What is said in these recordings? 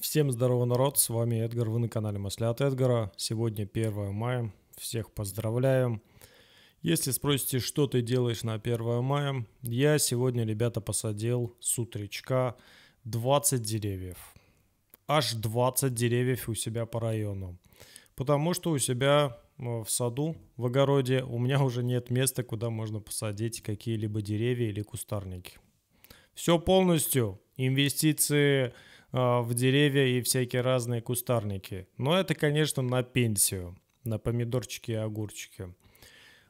Всем здорово, народ, с вами Эдгар, вы на канале Мысли от Эдгара. Сегодня 1 мая, всех поздравляем. Если спросите, что ты делаешь на 1 мая, я сегодня, ребята, посадил с утречка 20 деревьев. Аж 20 деревьев у себя по району. Потому что у себя э, в саду, в огороде, у меня уже нет места, куда можно посадить какие-либо деревья или кустарники. Все полностью. Инвестиции Э, в деревья и всякие разные кустарники. Но это, конечно, на пенсию, на помидорчики и огурчики.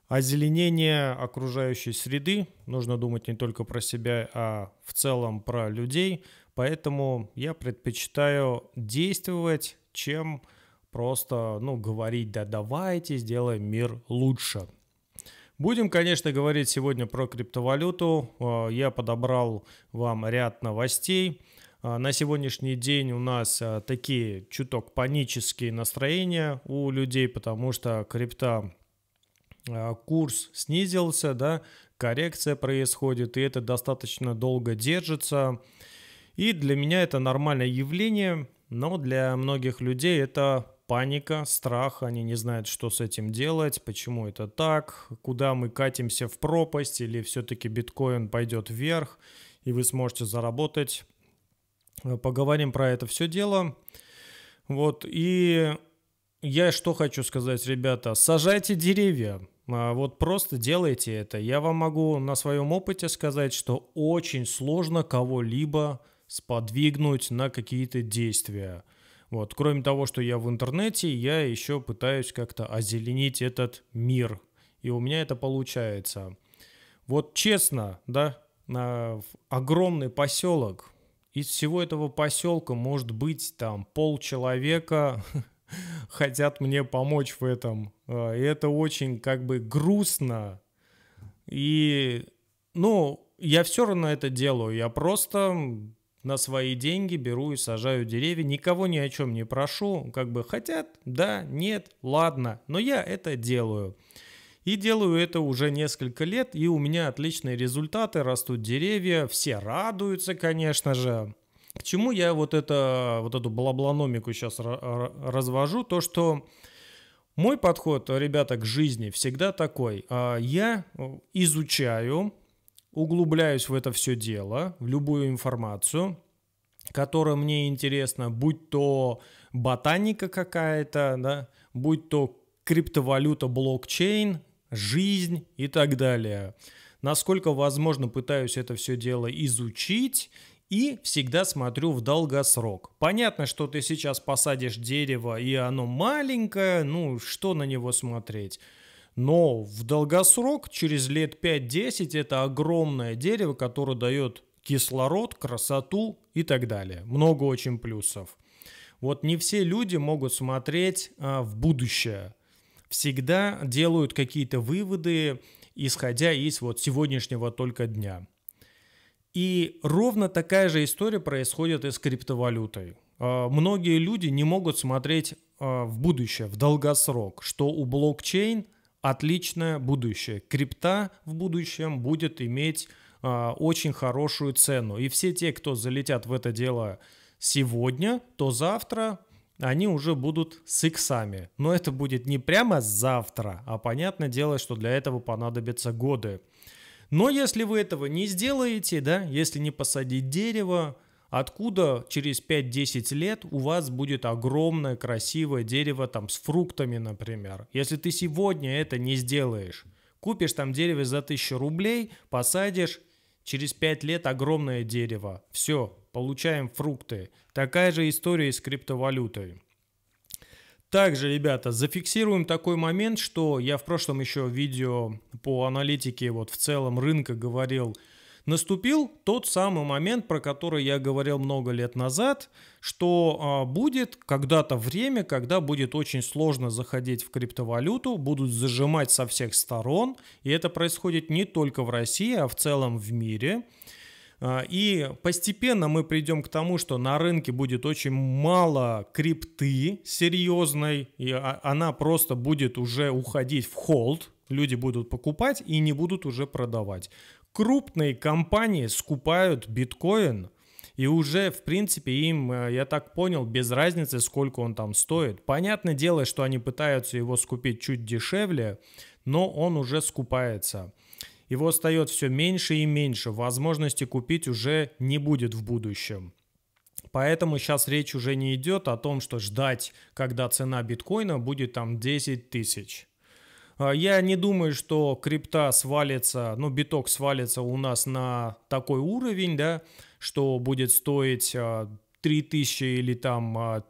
Озеленение окружающей среды. Нужно думать не только про себя, а в целом про людей. Поэтому я предпочитаю действовать, чем просто ну, говорить, да давайте сделаем мир лучше. Будем, конечно, говорить сегодня про криптовалюту. Э, я подобрал вам ряд новостей. А, на сегодняшний день у нас а, такие чуток панические настроения у людей, потому что крипта курс снизился, да, коррекция происходит, и это достаточно долго держится. И для меня это нормальное явление, но для многих людей это паника, страх, они не знают, что с этим делать, почему это так, куда мы катимся в пропасть, или все-таки биткоин пойдет вверх, и вы сможете заработать Э, поговорим про это все дело. Вот, и я что хочу сказать, ребята, сажайте деревья. А, вот просто делайте это. Я вам могу на своем опыте сказать, что очень сложно кого-либо сподвигнуть на какие-то действия. Вот. Кроме того, что я в интернете, я еще пытаюсь как-то озеленить этот мир. И у меня это получается. Вот честно, да, огромный поселок, из всего этого поселка, может быть, там полчеловека хотят мне помочь в этом. А, и это очень как бы грустно. И, ну, я все равно это делаю. Я просто на свои деньги беру и сажаю деревья. Никого ни о чем не прошу. Как бы хотят, да, нет, ладно. Но я это делаю. И делаю это уже несколько лет, и у меня отличные результаты, растут деревья, все радуются, конечно же. К чему я вот, это, вот эту балабланомику сейчас развожу, то что мой подход, ребята, к жизни всегда такой. А, я э, изучаю, углубляюсь в это все дело, в любую информацию, которая мне интересна, будь то ботаника какая-то, да, будь то криптовалюта, блокчейн, жизнь и так далее. Насколько возможно, пытаюсь это все дело изучить и всегда смотрю в долгосрок. Понятно, что ты сейчас посадишь дерево, и оно маленькое, ну что на него смотреть? Но в долгосрок, через лет 5-10, это огромное дерево, которое дает кислород, красоту и так далее. Много очень плюсов. Вот не все люди могут смотреть а, в будущее всегда делают какие-то выводы, исходя из вот сегодняшнего только дня. И ровно такая же история происходит и с криптовалютой. А, многие люди не могут смотреть а, в будущее, в долгосрок, что у блокчейн отличное будущее. Крипта в будущем будет иметь а, очень хорошую цену. И все те, кто залетят в это дело сегодня, то завтра они уже будут с иксами. Но это будет не прямо завтра, а понятное дело, что для этого понадобятся годы. Но если вы этого не сделаете, да, если не посадить дерево, откуда через 5-10 лет у вас будет огромное красивое дерево там с фруктами, например. Если ты сегодня это не сделаешь, купишь там дерево за 1000 рублей, посадишь, через 5 лет огромное дерево. Все, получаем фрукты. Такая же история и с криптовалютой. Также, ребята, зафиксируем такой момент, что я в прошлом еще видео по аналитике вот в целом рынка говорил, наступил тот самый момент, про который я говорил много лет назад, что а, будет когда-то время, когда будет очень сложно заходить в криптовалюту, будут зажимать со всех сторон, и это происходит не только в России, а в целом в мире. А, и постепенно мы придем к тому, что на рынке будет очень мало крипты серьезной, и а, она просто будет уже уходить в холд, люди будут покупать и не будут уже продавать. Крупные компании скупают биткоин, и уже, в принципе, им, э, я так понял, без разницы, сколько он там стоит. Понятное дело, что они пытаются его скупить чуть дешевле, но он уже скупается. Его остается все меньше и меньше, возможности купить уже не будет в будущем. Поэтому сейчас речь уже не идет о том, что ждать, когда цена биткоина будет там 10 тысяч. А, я не думаю, что крипта свалится, ну, биток свалится у нас на такой уровень, да, что будет стоить 3000 а, или там, а,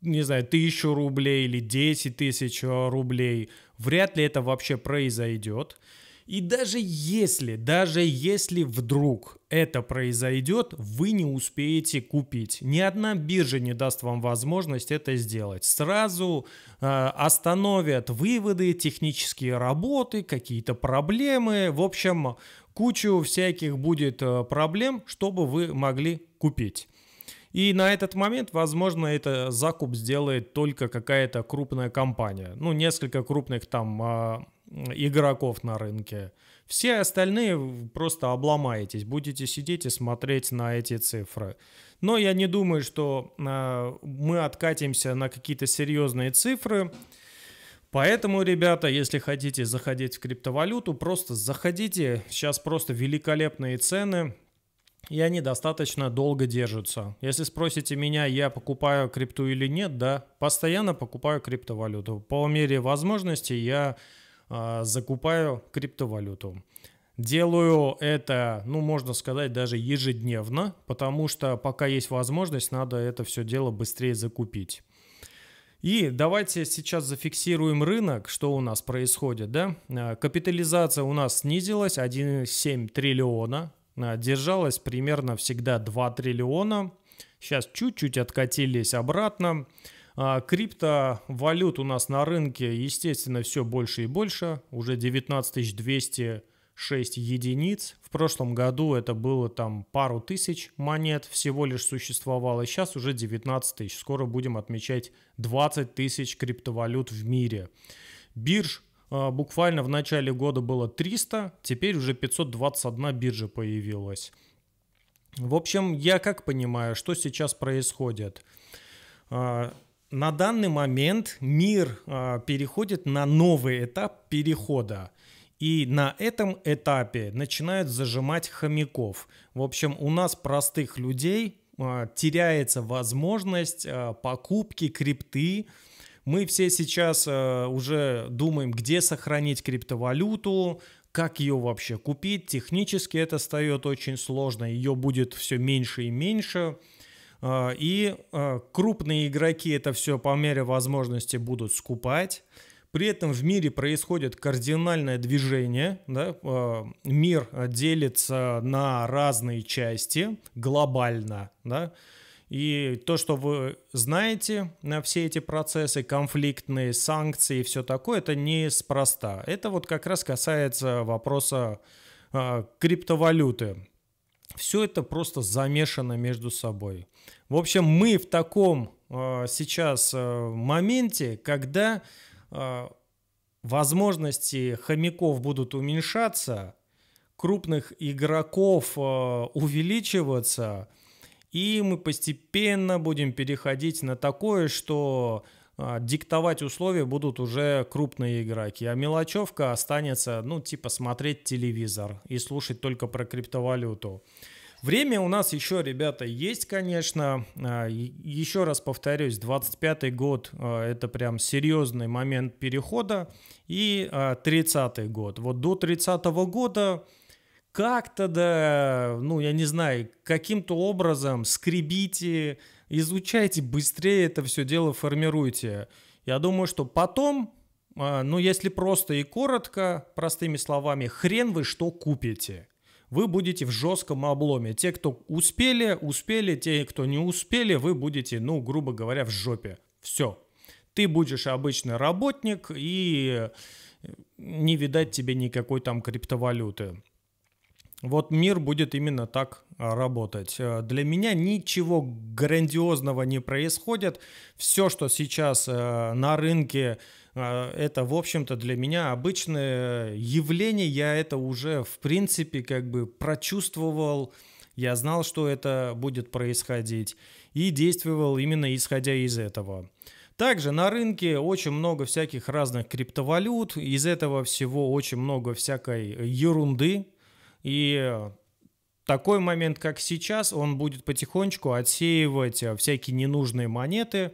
не знаю, 1000 рублей или 10 тысяч рублей. Вряд ли это вообще произойдет. И даже если, даже если вдруг это произойдет, вы не успеете купить. Ни одна биржа не даст вам возможность это сделать. Сразу э, остановят выводы, технические работы, какие-то проблемы. В общем, кучу всяких будет э, проблем, чтобы вы могли купить. И на этот момент, возможно, это закуп сделает только какая-то крупная компания. Ну, несколько крупных там а, игроков на рынке. Все остальные просто обломаетесь, будете сидеть и смотреть на эти цифры. Но я не думаю, что а, мы откатимся на какие-то серьезные цифры. Поэтому, ребята, если хотите заходить в криптовалюту, просто заходите. Сейчас просто великолепные цены. И они достаточно долго держатся. Если спросите меня, я покупаю крипту или нет, да, постоянно покупаю криптовалюту. По мере возможности я а, закупаю криптовалюту. Делаю это, ну, можно сказать, даже ежедневно, потому что пока есть возможность, надо это все дело быстрее закупить. И давайте сейчас зафиксируем рынок, что у нас происходит, да? А, капитализация у нас снизилась 1,7 триллиона, а, держалась примерно всегда 2 триллиона. Сейчас чуть-чуть откатились обратно. А, криптовалют у нас на рынке, естественно, все больше и больше. Уже 19 206 единиц. В прошлом году это было там пару тысяч монет всего лишь существовало. Сейчас уже 19 тысяч. Скоро будем отмечать 20 тысяч криптовалют в мире. Бирж а, буквально в начале года было 300, теперь уже 521 биржа появилась. В общем, я как понимаю, что сейчас происходит? А, на данный момент мир э, переходит на новый этап перехода. И на этом этапе начинают зажимать хомяков. В общем, у нас простых людей э, теряется возможность э, покупки крипты. Мы все сейчас э, уже думаем, где сохранить криптовалюту, как ее вообще купить. Технически это встает очень сложно, ее будет все меньше и меньше. Э, и э, крупные игроки это все по мере возможности будут скупать. При этом в мире происходит кардинальное движение. Да? Э, мир делится на разные части глобально. Да? И то, что вы знаете, на все эти процессы, конфликтные санкции и все такое, это неспроста. Это вот как раз касается вопроса криптовалюты. Все это просто замешано между собой. В общем, мы в таком э, сейчас э, моменте, когда э, возможности хомяков будут уменьшаться, крупных игроков э, увеличиваться, и мы постепенно будем переходить на такое, что а, диктовать условия будут уже крупные игроки, а мелочевка останется, ну, типа смотреть телевизор и слушать только про криптовалюту. Время у нас еще, ребята, есть, конечно. А, еще раз повторюсь, 25 год а, – это прям серьезный момент перехода. И 30 год. Вот до 30 -го года как-то, да, ну, я не знаю, каким-то образом скребите, изучайте быстрее это все дело, формируйте. Я думаю, что потом, а, ну если просто и коротко, простыми словами, хрен вы что купите. Вы будете в жестком обломе. Те, кто успели, успели, те, кто не успели, вы будете, ну, грубо говоря, в жопе. Все. Ты будешь обычный работник и э, не видать тебе никакой там криптовалюты. Вот мир будет именно так Э, работать. Э, для меня ничего грандиозного не происходит. Все, что сейчас э, на рынке, это, в общем-то, для меня обычное явление. Я это уже, в принципе, как бы прочувствовал. Я знал, что это будет происходить. И действовал именно исходя из этого. Также на рынке очень много всяких разных криптовалют. Из этого всего очень много всякой ерунды. И такой момент, как сейчас, он будет потихонечку отсеивать э, всякие ненужные монеты.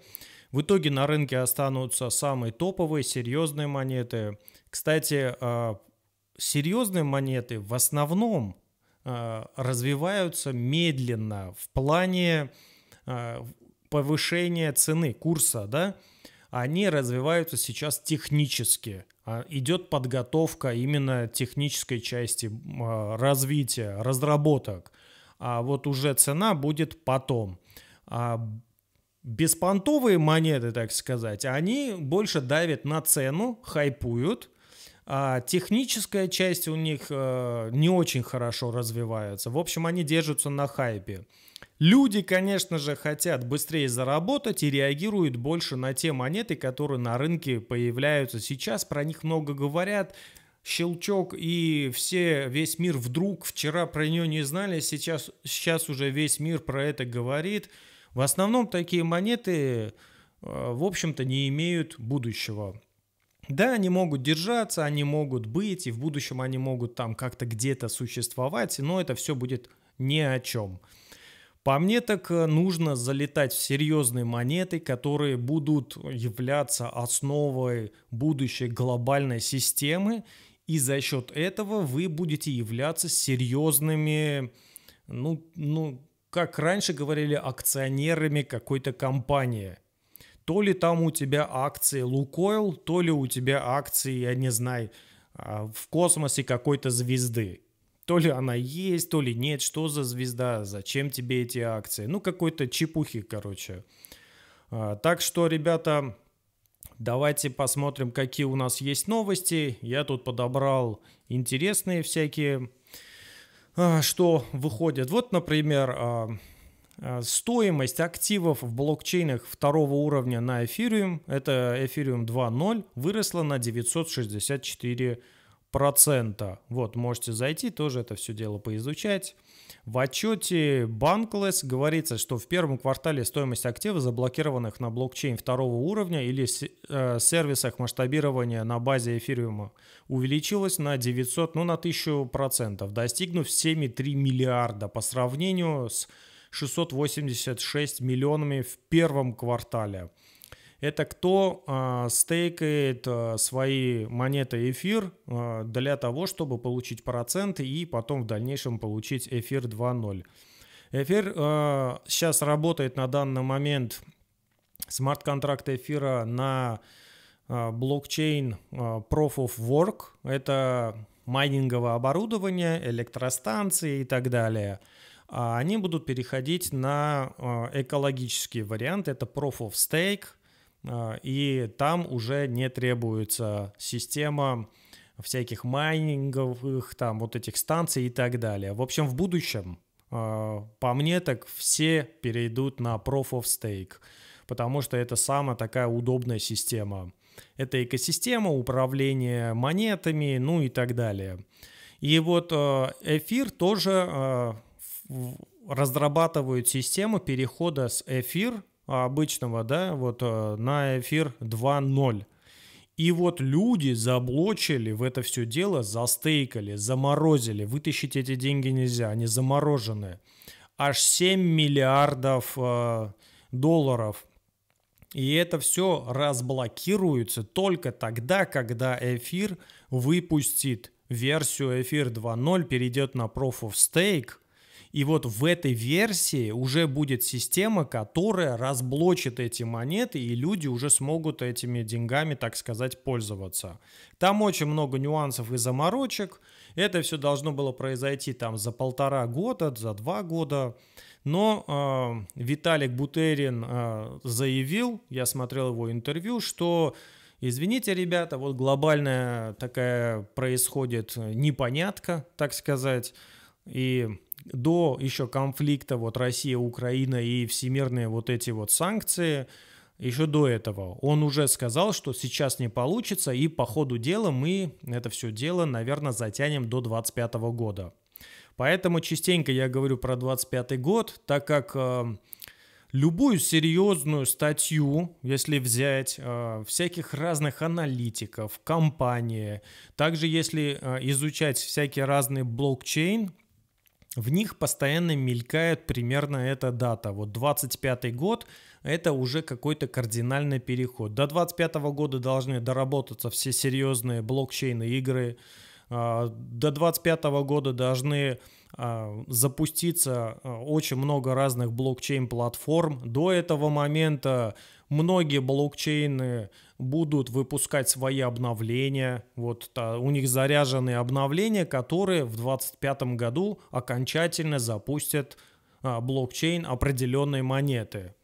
В итоге на рынке останутся самые топовые, серьезные монеты. Кстати, э, серьезные монеты в основном э, развиваются медленно в плане повышения цены курса, да, они развиваются сейчас технически. А, идет подготовка именно технической части а, развития, разработок. А вот уже цена будет потом. А беспонтовые монеты, так сказать, они больше давят на цену, хайпуют. А техническая часть у них э, не очень хорошо развивается. В общем, они держатся на хайпе. Люди, конечно же, хотят быстрее заработать и реагируют больше на те монеты, которые на рынке появляются сейчас. Про них много говорят. Щелчок и все, весь мир вдруг вчера про нее не знали, сейчас, сейчас уже весь мир про это говорит. В основном такие монеты, э, в общем-то, не имеют будущего. Да, они могут держаться, они могут быть, и в будущем они могут там как-то где-то существовать, но это все будет ни о чем. По мне так э, нужно залетать в серьезные монеты, которые будут являться основой будущей глобальной системы, и за счет этого вы будете являться серьезными, ну, ну как раньше говорили, акционерами какой-то компании. То ли там у тебя акции Лукойл, то ли у тебя акции, я не знаю, а, в космосе какой-то звезды то ли она есть, то ли нет, что за звезда, зачем тебе эти акции. Ну, какой-то чепухи, короче. А, так что, ребята, давайте посмотрим, какие у нас есть новости. Я тут подобрал интересные всякие, а, что выходят. Вот, например, а, Стоимость активов в блокчейнах второго уровня на эфириум, это эфириум 2.0, выросла на 964 процента. Вот, можете зайти, тоже это все дело поизучать. В отчете Bankless говорится, что в первом квартале стоимость активов, заблокированных на блокчейн второго уровня или э, сервисах масштабирования на базе эфириума, увеличилась на 900, ну на 1000%, процентов, достигнув 7,3 миллиарда по сравнению с 686 миллионами в первом квартале. Это кто э, стейкает э, свои монеты эфир э, для того, чтобы получить проценты и потом в дальнейшем получить эфир 2.0. Эфир э, сейчас работает на данный момент смарт-контракт эфира на э, блокчейн э, Proof of Work. Это майнинговое оборудование, электростанции и так далее. Они будут переходить на экологический вариант. Это Proof of Stake – а, и там уже не требуется система всяких майнинговых, там вот этих станций и так далее. В общем, в будущем, а, по мне, так все перейдут на Proof of Stake, потому что это самая такая удобная система. Это экосистема, управление монетами, ну и так далее. И вот а, эфир тоже разрабатывают систему перехода с эфир обычного, да, вот э, на эфир 2.0. И вот люди заблочили в это все дело, застейкали, заморозили. Вытащить эти деньги нельзя, они заморожены. Аж 7 миллиардов э, долларов. И это все разблокируется только тогда, когда эфир выпустит версию эфир 2.0, перейдет на Proof of Stake – и вот в этой версии уже будет система, которая разблочит эти монеты, и люди уже смогут этими деньгами, так сказать, пользоваться. Там очень много нюансов и заморочек. Это все должно было произойти там за полтора года, за два года. Но э, Виталик Бутерин э, заявил, я смотрел его интервью, что извините, ребята, вот глобальная такая происходит непонятка, так сказать, и до еще конфликта вот Россия, Украина и всемирные вот эти вот санкции, еще до этого, он уже сказал, что сейчас не получится, и по ходу дела мы это все дело, наверное, затянем до 2025 года. Поэтому частенько я говорю про 2025 год, так как э, любую серьезную статью, если взять э, всяких разных аналитиков, компании, также если э, изучать всякие разные блокчейн, в них постоянно мелькает примерно эта дата. Вот 25 год – это уже какой-то кардинальный переход. До 25 года должны доработаться все серьезные блокчейны игры. А, до 25 года должны а, запуститься а, очень много разных блокчейн-платформ. До этого момента Многие блокчейны будут выпускать свои обновления. Вот та, у них заряженные обновления, которые в 2025 году окончательно запустят а, блокчейн определенной монеты.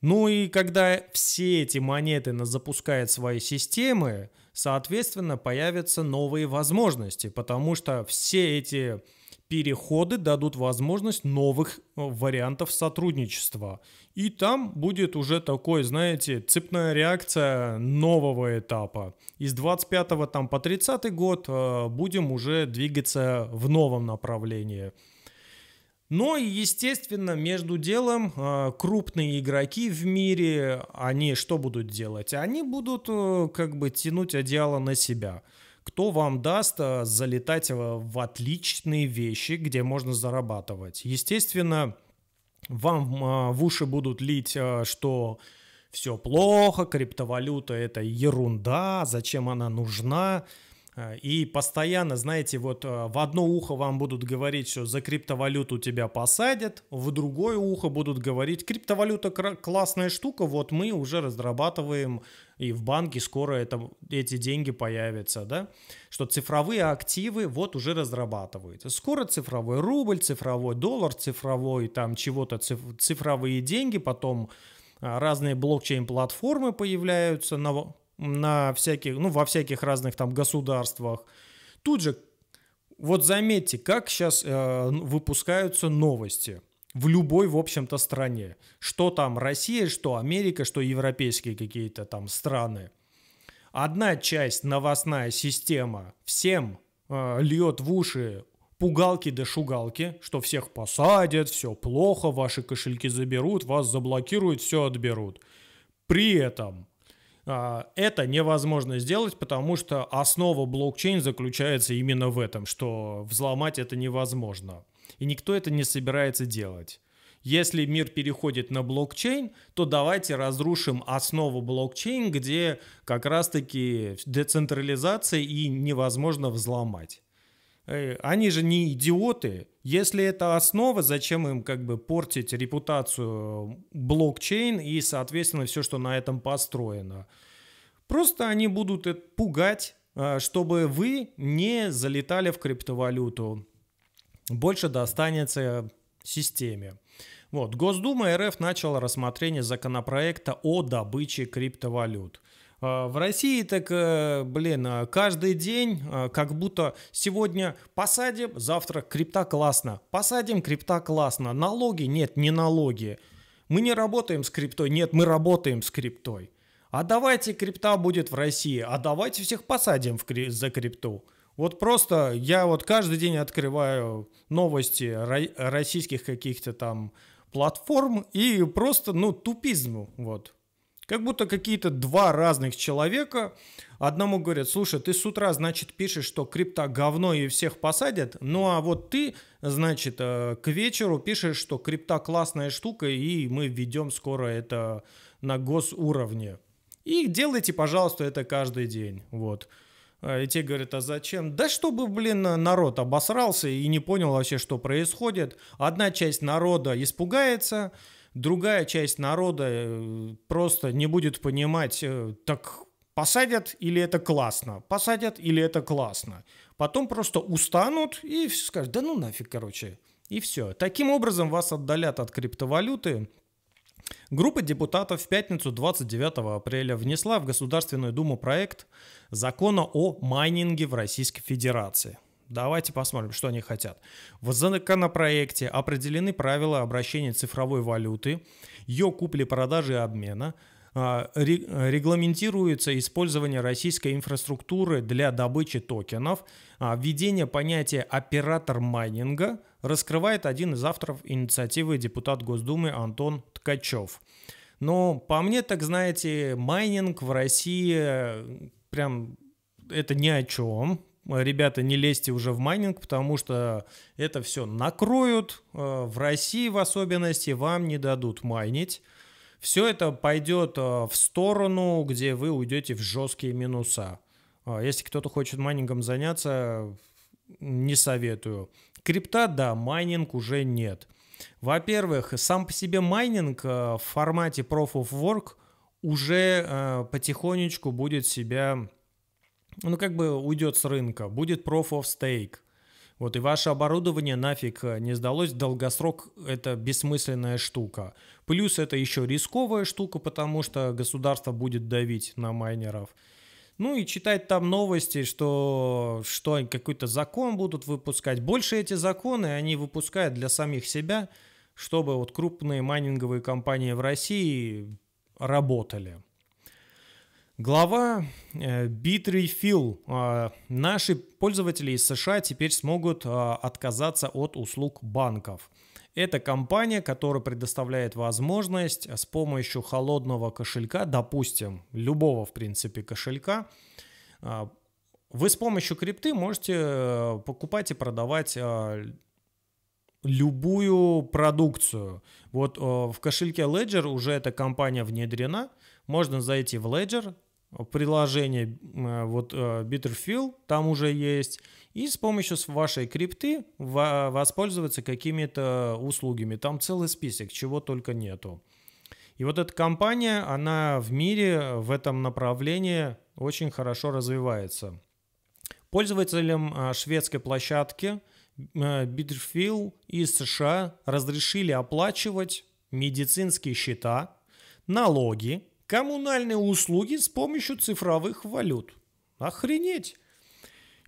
Ну и когда все эти монеты запускают свои системы, соответственно, появятся новые возможности, потому что все эти переходы дадут возможность новых э, вариантов сотрудничества. И там будет уже такой, знаете, цепная реакция нового этапа. Из 25 там, по 30 год э, будем уже двигаться в новом направлении. Но естественно, между делом э, крупные игроки в мире, они что будут делать? Они будут как бы тянуть одеяло на себя – кто вам даст э, залетать э, в отличные вещи, где можно зарабатывать. Естественно, вам э, в уши будут лить, что все плохо, криптовалюта это ерунда, зачем она нужна. Э, и постоянно, знаете, вот э, в одно ухо вам будут говорить, что за криптовалюту тебя посадят, в другое ухо будут говорить, криптовалюта классная штука, вот мы уже разрабатываем, и в банке скоро это, эти деньги появятся, да, что цифровые активы вот уже разрабатываются. Скоро цифровой рубль, цифровой доллар, цифровой там чего-то, цифровые деньги, потом а, разные блокчейн-платформы появляются на на всяких, ну, во всяких разных там государствах. Тут же, вот заметьте, как сейчас э, выпускаются новости в любой, в общем-то, стране. Что там Россия, что Америка, что европейские какие-то там страны. Одна часть новостная система всем э, льет в уши пугалки да шугалки, что всех посадят, все плохо, ваши кошельки заберут, вас заблокируют, все отберут. При этом а, это невозможно сделать, потому что основа блокчейн заключается именно в этом, что взломать это невозможно. И никто это не собирается делать. Если мир переходит на блокчейн, то давайте разрушим основу блокчейн, где как раз-таки децентрализация и невозможно взломать. Э, они же не идиоты. Если это основа, зачем им как бы портить репутацию э, блокчейн и, соответственно, все, что на этом построено? Просто они будут пугать, э, чтобы вы не залетали в криптовалюту. Больше достанется системе. Вот. Госдума РФ начала рассмотрение законопроекта о добыче криптовалют. А, в России так, э, блин, а, каждый день а, как будто сегодня посадим, завтра крипта классно. Посадим, крипта классно. Налоги? Нет, не налоги. Мы не работаем с криптой? Нет, мы работаем с криптой. А давайте крипта будет в России, а давайте всех посадим в кри- за крипту. Вот просто я вот каждый день открываю новости российских каких-то там платформ и просто, ну, тупизму, вот. Как будто какие-то два разных человека. Одному говорят, слушай, ты с утра, значит, пишешь, что крипта говно и всех посадят. Ну а вот ты, значит, э, к вечеру пишешь, что крипта классная штука и мы введем скоро это на госуровне. И делайте, пожалуйста, это каждый день. Вот. А, и те говорят, а зачем? Да чтобы, блин, народ обосрался и не понял вообще, что происходит. Одна часть народа испугается, другая часть народа э, просто не будет понимать, э, так посадят или это классно, посадят или это классно. Потом просто устанут и скажут, да ну нафиг, короче, и все. Таким образом вас отдалят от криптовалюты, Группа депутатов в пятницу 29 апреля внесла в Государственную Думу проект закона о майнинге в Российской Федерации. Давайте посмотрим, что они хотят. В законопроекте определены правила обращения цифровой валюты, ее купли-продажи и обмена, а, регламентируется использование российской инфраструктуры для добычи токенов, а, введение понятия «оператор майнинга», раскрывает один из авторов инициативы депутат Госдумы Антон Ткачев. Но по мне, так знаете, майнинг в России э, прям это ни о чем, Э, ребята, не лезьте уже в майнинг, потому что это все накроют, э, в России в особенности вам не дадут майнить. Все это пойдет э, в сторону, где вы уйдете в жесткие минуса. Если кто-то хочет майнингом заняться, не советую. Крипта, да, майнинг уже нет. Во-первых, сам по себе майнинг в формате Proof of Work уже потихонечку будет себя ну, как бы уйдет с рынка, будет proof of stake. Вот, и ваше оборудование нафиг э, не сдалось, долгосрок – это бессмысленная штука. Плюс это еще рисковая штука, потому что государство будет давить на майнеров. Ну и читать там новости, что, что какой-то закон будут выпускать. Больше эти законы они выпускают для самих себя, чтобы вот крупные майнинговые компании в России работали. Глава Bitrefill э, а, Наши пользователи из США теперь смогут а, отказаться от услуг банков. Это компания, которая предоставляет возможность э, с помощью холодного кошелька, допустим, любого в принципе кошелька, а, вы с помощью крипты можете э, покупать и продавать любую продукцию. Вот в кошельке Ledger уже эта компания внедрена. Можно зайти в Ledger, приложение э, вот э, Bitterfield, там уже есть, и с помощью вашей крипты воспользоваться какими-то услугами. Там целый список, чего только нету. И вот эта компания, она в мире в этом направлении очень хорошо развивается. Пользователям э, шведской площадки Bitterfield из США разрешили оплачивать медицинские счета, налоги, Коммунальные услуги с помощью цифровых валют. Охренеть!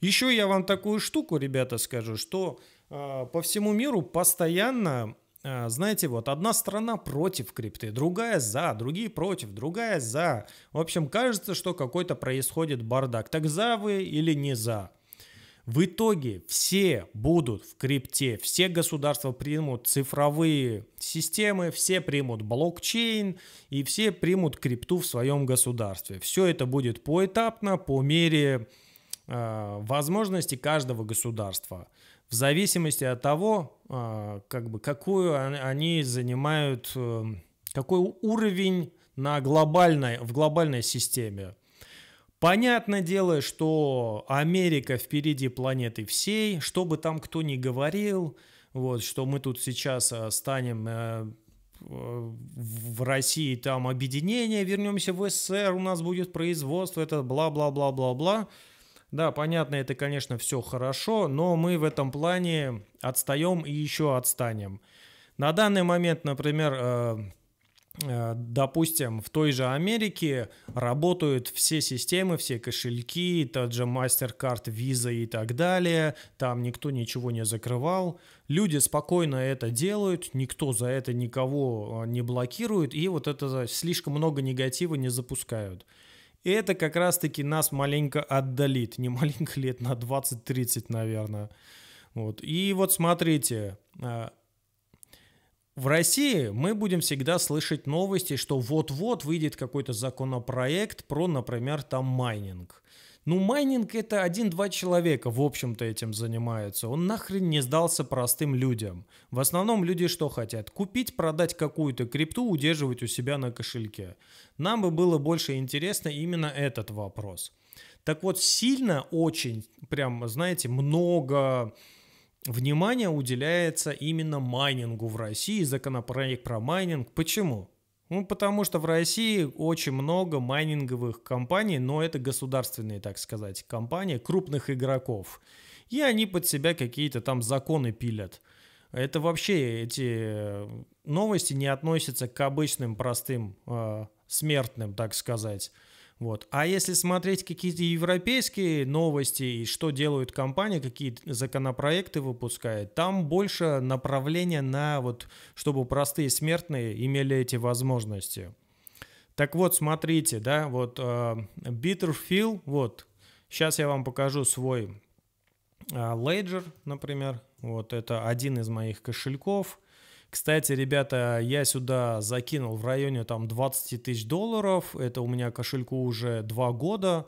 Еще я вам такую штуку, ребята, скажу, что э, по всему миру постоянно, э, знаете, вот одна страна против крипты, другая за, другие против, другая за. В общем, кажется, что какой-то происходит бардак. Так за вы или не за? В итоге все будут в крипте, все государства примут цифровые системы, все примут блокчейн и все примут крипту в своем государстве. Все это будет поэтапно по мере э, возможности каждого государства в зависимости от того, э, как бы какую они занимают, э, какой уровень на глобальной, в глобальной системе. Понятное дело, что Америка впереди планеты всей, что бы там кто ни говорил, вот, что мы тут сейчас э, станем э, в России там объединение, вернемся в СССР, у нас будет производство, это бла-бла-бла-бла-бла. Да, понятно, это, конечно, все хорошо, но мы в этом плане отстаем и еще отстанем. На данный момент, например, э, Э, допустим, в той же Америке работают все системы, все кошельки, тот же MasterCard, Visa и так далее. Там никто ничего не закрывал. Люди спокойно это делают, никто за это никого э, не блокирует, и вот это слишком много негатива не запускают. И это как раз-таки нас маленько отдалит. Не маленько лет на 20-30, наверное. Вот. И вот смотрите, э, в России мы будем всегда слышать новости, что вот-вот выйдет какой-то законопроект про, например, там майнинг. Ну, майнинг это один-два человека, в общем-то, этим занимаются. Он нахрен не сдался простым людям. В основном люди что хотят? Купить, продать какую-то крипту, удерживать у себя на кошельке. Нам бы было больше интересно именно этот вопрос. Так вот, сильно очень, прям, знаете, много внимание уделяется именно майнингу в России, законопроект про майнинг. Почему? Ну, потому что в России очень много майнинговых компаний, но это государственные, так сказать, компании крупных игроков. И они под себя какие-то там законы пилят. Это вообще эти э, новости не относятся к обычным простым э, смертным, так сказать. Вот. А если смотреть какие-то европейские новости и что делают компании, какие законопроекты выпускают, там больше направления на вот, чтобы простые смертные имели эти возможности. Так вот, смотрите, да, вот э, Bitterfield, вот, сейчас я вам покажу свой э, Ledger, например, вот это один из моих кошельков – кстати, ребята, я сюда закинул в районе там 20 тысяч долларов. Это у меня кошельку уже два года.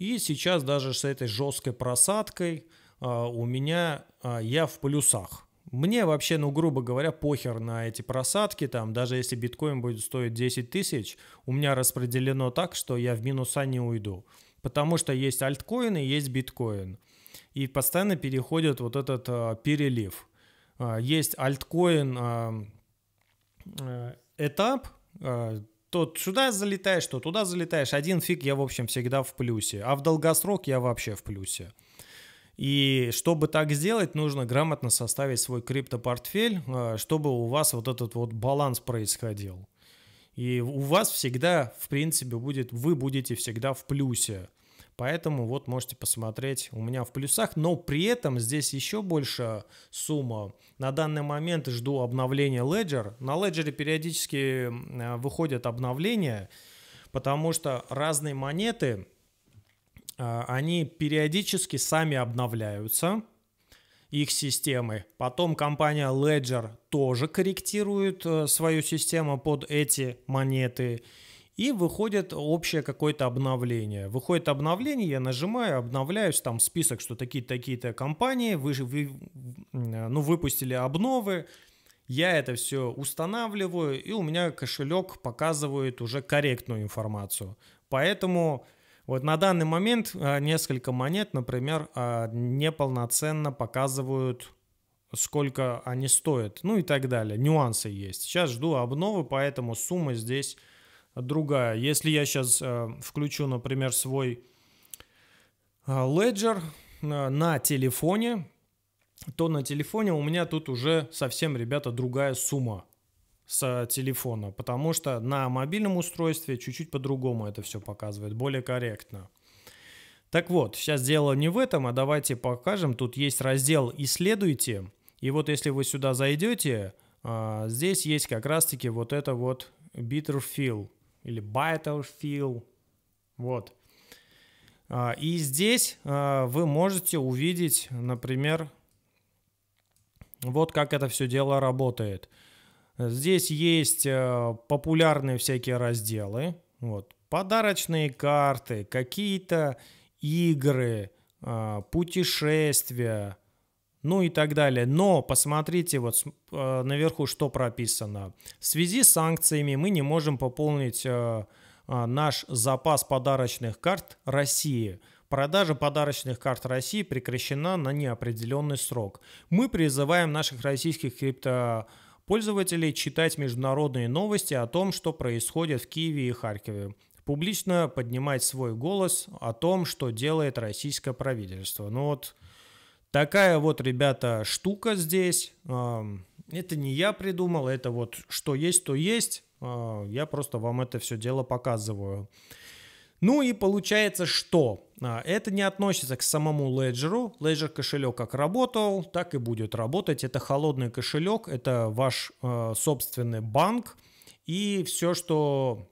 И сейчас даже с этой жесткой просадкой а, у меня а, я в плюсах. Мне вообще, ну, грубо говоря, похер на эти просадки, там, даже если биткоин будет стоить 10 тысяч, у меня распределено так, что я в минуса не уйду, потому что есть альткоин и есть биткоин, и постоянно переходит вот этот э, перелив – а, есть альткоин э, этап, а, то сюда залетаешь, то туда залетаешь. Один фиг я, в общем, всегда в плюсе. А в долгосрок я вообще в плюсе. И чтобы так сделать, нужно грамотно составить свой криптопортфель, а, чтобы у вас вот этот вот баланс происходил. И у вас всегда, в принципе, будет, вы будете всегда в плюсе. Поэтому вот можете посмотреть, у меня в плюсах, но при этом здесь еще больше сумма. На данный момент жду обновления Ledger. На Ledger периодически э, выходят обновления, потому что разные монеты, э, они периодически сами обновляются, их системы. Потом компания Ledger тоже корректирует э, свою систему под эти монеты и выходит общее какое-то обновление. Выходит обновление, я нажимаю, обновляюсь, там список, что такие-то такие компании вы, вы, ну, выпустили обновы, я это все устанавливаю, и у меня кошелек показывает уже корректную информацию. Поэтому вот на данный момент а, несколько монет, например, а, неполноценно показывают сколько они стоят, ну и так далее. Нюансы есть. Сейчас жду обновы, поэтому сумма здесь другая. Если я сейчас э, включу, например, свой э, Ledger э, на телефоне, то на телефоне у меня тут уже совсем, ребята, другая сумма с телефона, потому что на мобильном устройстве чуть-чуть по-другому это все показывает, более корректно. Так вот, сейчас дело не в этом, а давайте покажем. Тут есть раздел «Исследуйте». И вот если вы сюда зайдете, здесь есть как раз-таки вот это вот Bitterfield или Battlefield. Вот. А, и здесь а, вы можете увидеть, например, вот как это все дело работает. Здесь есть а, популярные всякие разделы. Вот. Подарочные карты, какие-то игры, путешествия, ну и так далее. Но посмотрите вот э, наверху, что прописано. В связи с санкциями мы не можем пополнить э, э, наш запас подарочных карт России. Продажа подарочных карт России прекращена на неопределенный срок. Мы призываем наших российских крипто пользователей читать международные новости о том, что происходит в Киеве и Харькове публично поднимать свой голос о том, что делает российское правительство. Ну вот Такая вот, ребята, штука здесь. Это не я придумал, это вот что есть, то есть. А, я просто вам это все дело показываю. Ну и получается, что а, это не относится к самому Ledger. Ledger кошелек как работал, так и будет работать. Это холодный кошелек, это ваш а, собственный банк. И все, что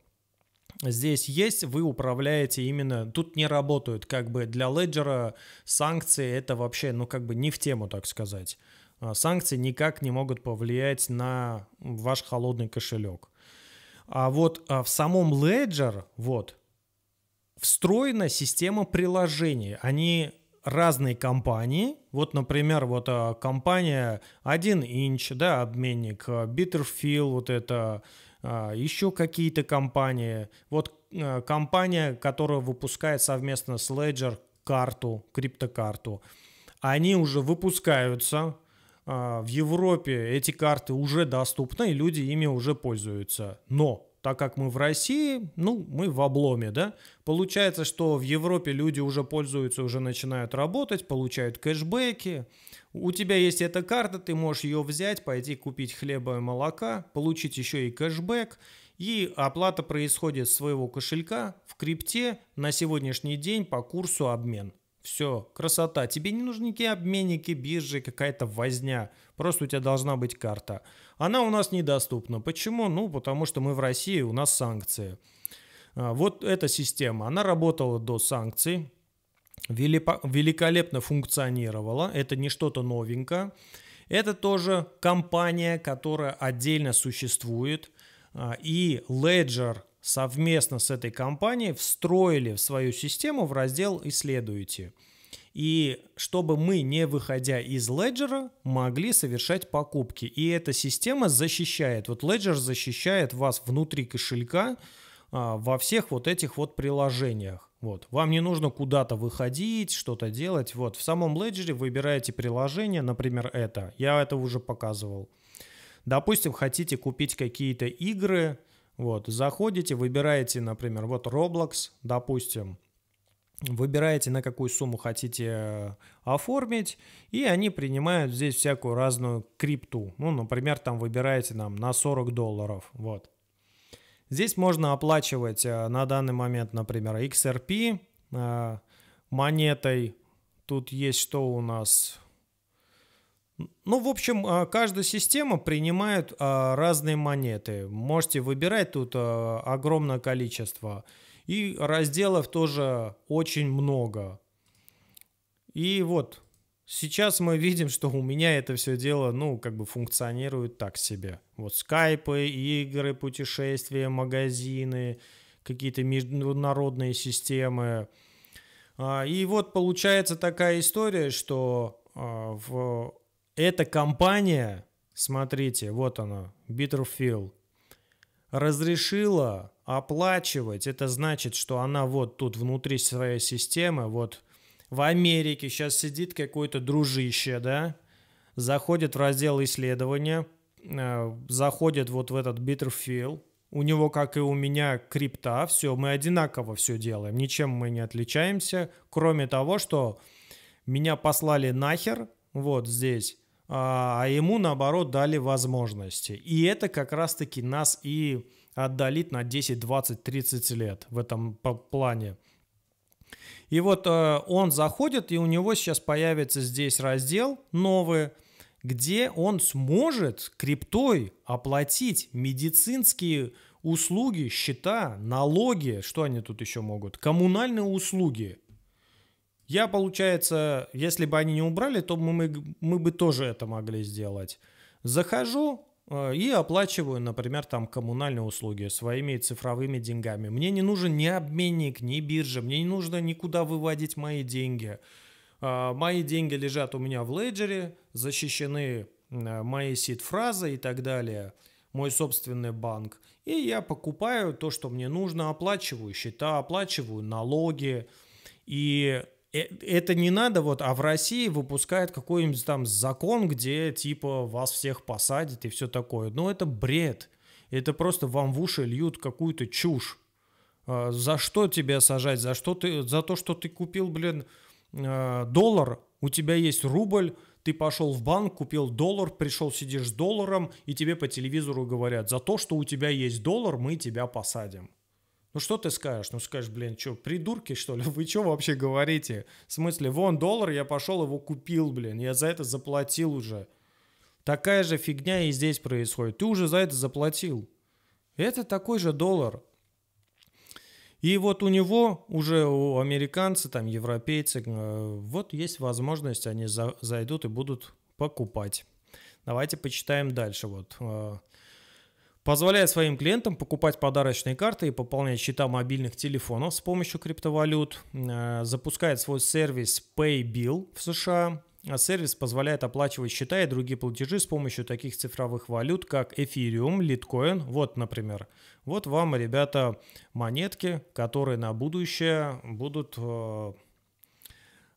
здесь есть, вы управляете именно, тут не работают как бы для Ledger санкции, это вообще, ну как бы не в тему, так сказать. А, санкции никак не могут повлиять на ваш холодный кошелек. А вот а, в самом Ledger, вот, встроена система приложений. Они разные компании. Вот, например, вот а, компания 1 Inch, да, обменник, Bitterfield, вот это а, еще какие-то компании. Вот а, компания, которая выпускает совместно с Ledger карту, криптокарту, они уже выпускаются. А, в Европе эти карты уже доступны, и люди ими уже пользуются. Но так как мы в России, ну, мы в обломе, да? Получается, что в Европе люди уже пользуются, уже начинают работать, получают кэшбэки, у тебя есть эта карта, ты можешь ее взять, пойти купить хлеба и молока, получить еще и кэшбэк, и оплата происходит с своего кошелька в крипте на сегодняшний день по курсу обмен. Все, красота. Тебе не нужны никакие обменники, биржи, какая-то возня. Просто у тебя должна быть карта. Она у нас недоступна. Почему? Ну, потому что мы в России, у нас санкции. А, вот эта система, она работала до санкций великолепно функционировала. Это не что-то новенькое. Это тоже компания, которая отдельно существует. А, и Ledger совместно с этой компанией встроили в свою систему в раздел «Исследуйте». И чтобы мы, не выходя из Ledger, могли совершать покупки. И эта система защищает. Вот Ledger защищает вас внутри кошелька а, во всех вот этих вот приложениях. Вот. Вам не нужно куда-то выходить, что-то делать. Вот. В самом Ledger выбираете приложение, например, это. Я это уже показывал. Допустим, хотите купить какие-то игры, вот, заходите, выбираете, например, вот Roblox, допустим, выбираете, на какую сумму хотите э, оформить, и они принимают здесь всякую разную крипту. Ну, например, там выбираете нам на 40 долларов, вот. Здесь можно оплачивать э, на данный момент, например, XRP э, монетой. Тут есть что у нас? Ну, в общем, э, каждая система принимает разные монеты. Можете выбирать тут огромное количество. И разделов тоже очень много. И вот, Сейчас мы видим, что у меня это все дело, ну, как бы функционирует так себе. Вот скайпы, игры, путешествия, магазины, какие-то международные системы. А, и вот получается такая история, что а, в эта компания, смотрите, вот она, Bitterfield, разрешила оплачивать, это значит, что она вот тут внутри своей системы, вот в Америке сейчас сидит какой-то дружище, да, заходит в раздел исследования, э, заходит вот в этот Bitterfield, у него, как и у меня, крипта, все, мы одинаково все делаем, ничем мы не отличаемся, кроме того, что меня послали нахер, вот здесь, а, а ему, наоборот, дали возможности. И это как раз-таки нас и отдалит на 10, 20, 30 лет в этом плане. И вот э, он заходит, и у него сейчас появится здесь раздел новый, где он сможет криптой оплатить медицинские услуги, счета, налоги, что они тут еще могут, коммунальные услуги. Я, получается, если бы они не убрали, то мы, мы, мы бы тоже это могли сделать. Захожу, Э, и оплачиваю, например, там коммунальные услуги своими цифровыми деньгами. Мне не нужен ни обменник, ни биржа, мне не нужно никуда выводить мои деньги. А, мои деньги лежат у меня в леджере, защищены э, мои сид-фразы и так далее, мой собственный банк. И я покупаю то, что мне нужно, оплачиваю счета, оплачиваю налоги. И Э, это не надо, вот, а в России выпускают какой-нибудь там закон, где типа вас всех посадят и все такое. Ну, это бред. Это просто вам в уши льют какую-то чушь. А, за что тебя сажать? За что ты? За то, что ты купил, блин, а, доллар, у тебя есть рубль, ты пошел в банк, купил доллар, пришел, сидишь с долларом, и тебе по телевизору говорят, за то, что у тебя есть доллар, мы тебя посадим. Ну что ты скажешь? Ну скажешь, блин, что, придурки что ли? Вы что вообще говорите? В смысле, вон доллар, я пошел его купил, блин, я за это заплатил уже. Такая же фигня и здесь происходит. Ты уже за это заплатил. Это такой же доллар. И вот у него уже у американцев, там, европейцев, э, вот есть возможность, они за, зайдут и будут покупать. Давайте почитаем дальше. Вот э, позволяя своим клиентам покупать подарочные карты и пополнять счета мобильных телефонов с помощью криптовалют, э, запускает свой сервис PayBill в США, а сервис позволяет оплачивать счета и другие платежи с помощью таких цифровых валют, как Эфириум, Литкоин. вот, например. Вот вам, ребята, монетки, которые на будущее будут э,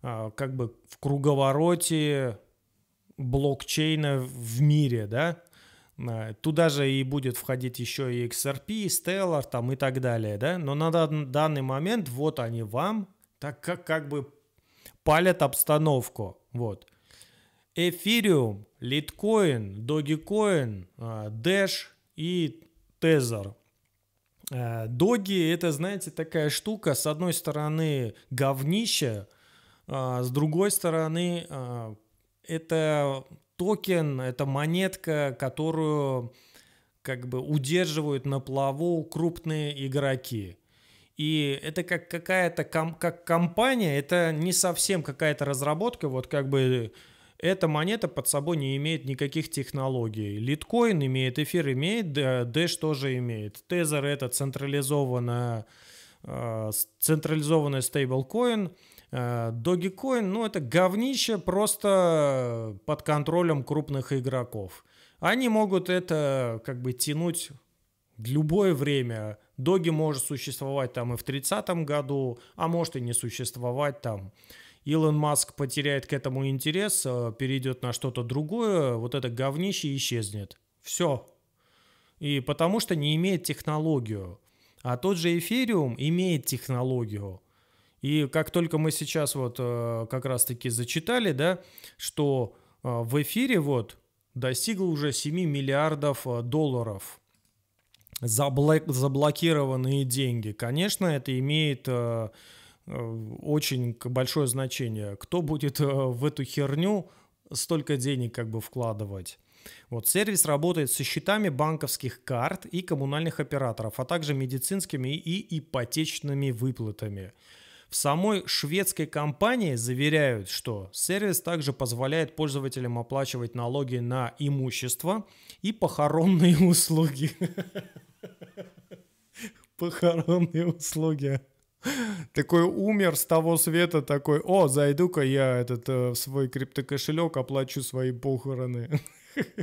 э, как бы в круговороте блокчейна в мире, да? Э, туда же и будет входить еще и XRP, Stellar там и так далее, да? Но на данный момент вот они вам так как, как бы палят обстановку, вот. Эфириум, Литкоин, Догикоин, э, Dash и Тезер. Э, Доги – это, знаете, такая штука, с одной стороны, говнище, с другой стороны, это токен, это монетка, которую как бы удерживают на плаву крупные игроки. И это как какая-то ком- как компания, это не совсем какая-то разработка, вот как бы эта монета под собой не имеет никаких технологий. Литкоин имеет, эфир имеет, Dash тоже имеет. Тезер это централизованная, э, централизованный стейблкоин. Э, Э, Dogecoin, ну, это говнище просто под контролем крупных игроков. Они могут это как бы тянуть в любое время. Доги может существовать там и в 30 году, а может и не существовать там. Илон Маск потеряет к этому интерес, э, перейдет на что-то другое, вот это говнище исчезнет. Все. И потому что не имеет технологию. А тот же эфириум имеет технологию. И как только мы сейчас вот э, как раз-таки зачитали, да, что э, в эфире вот достигло уже 7 миллиардов э, долларов заблокированные деньги. Конечно, это имеет очень большое значение. Кто будет в эту херню столько денег как бы вкладывать? Вот сервис работает со счетами банковских карт и коммунальных операторов, а также медицинскими и ипотечными выплатами. В самой шведской компании заверяют, что сервис также позволяет пользователям оплачивать налоги на имущество и похоронные услуги. Похоронные услуги. Такой умер с того света, такой, о, зайду-ка я этот э, в свой криптокошелек оплачу свои похороны.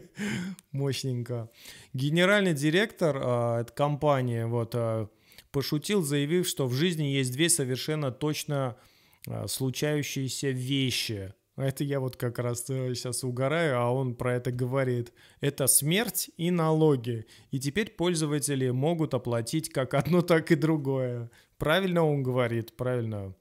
Мощненько. Генеральный директор э, компании, вот, э, пошутил, заявив, что в жизни есть две совершенно точно а, случающиеся вещи. Это я вот как раз сейчас э, угораю, а он про это говорит. Это смерть и налоги. И теперь пользователи могут оплатить как одно, так и другое. Правильно он говорит, правильно.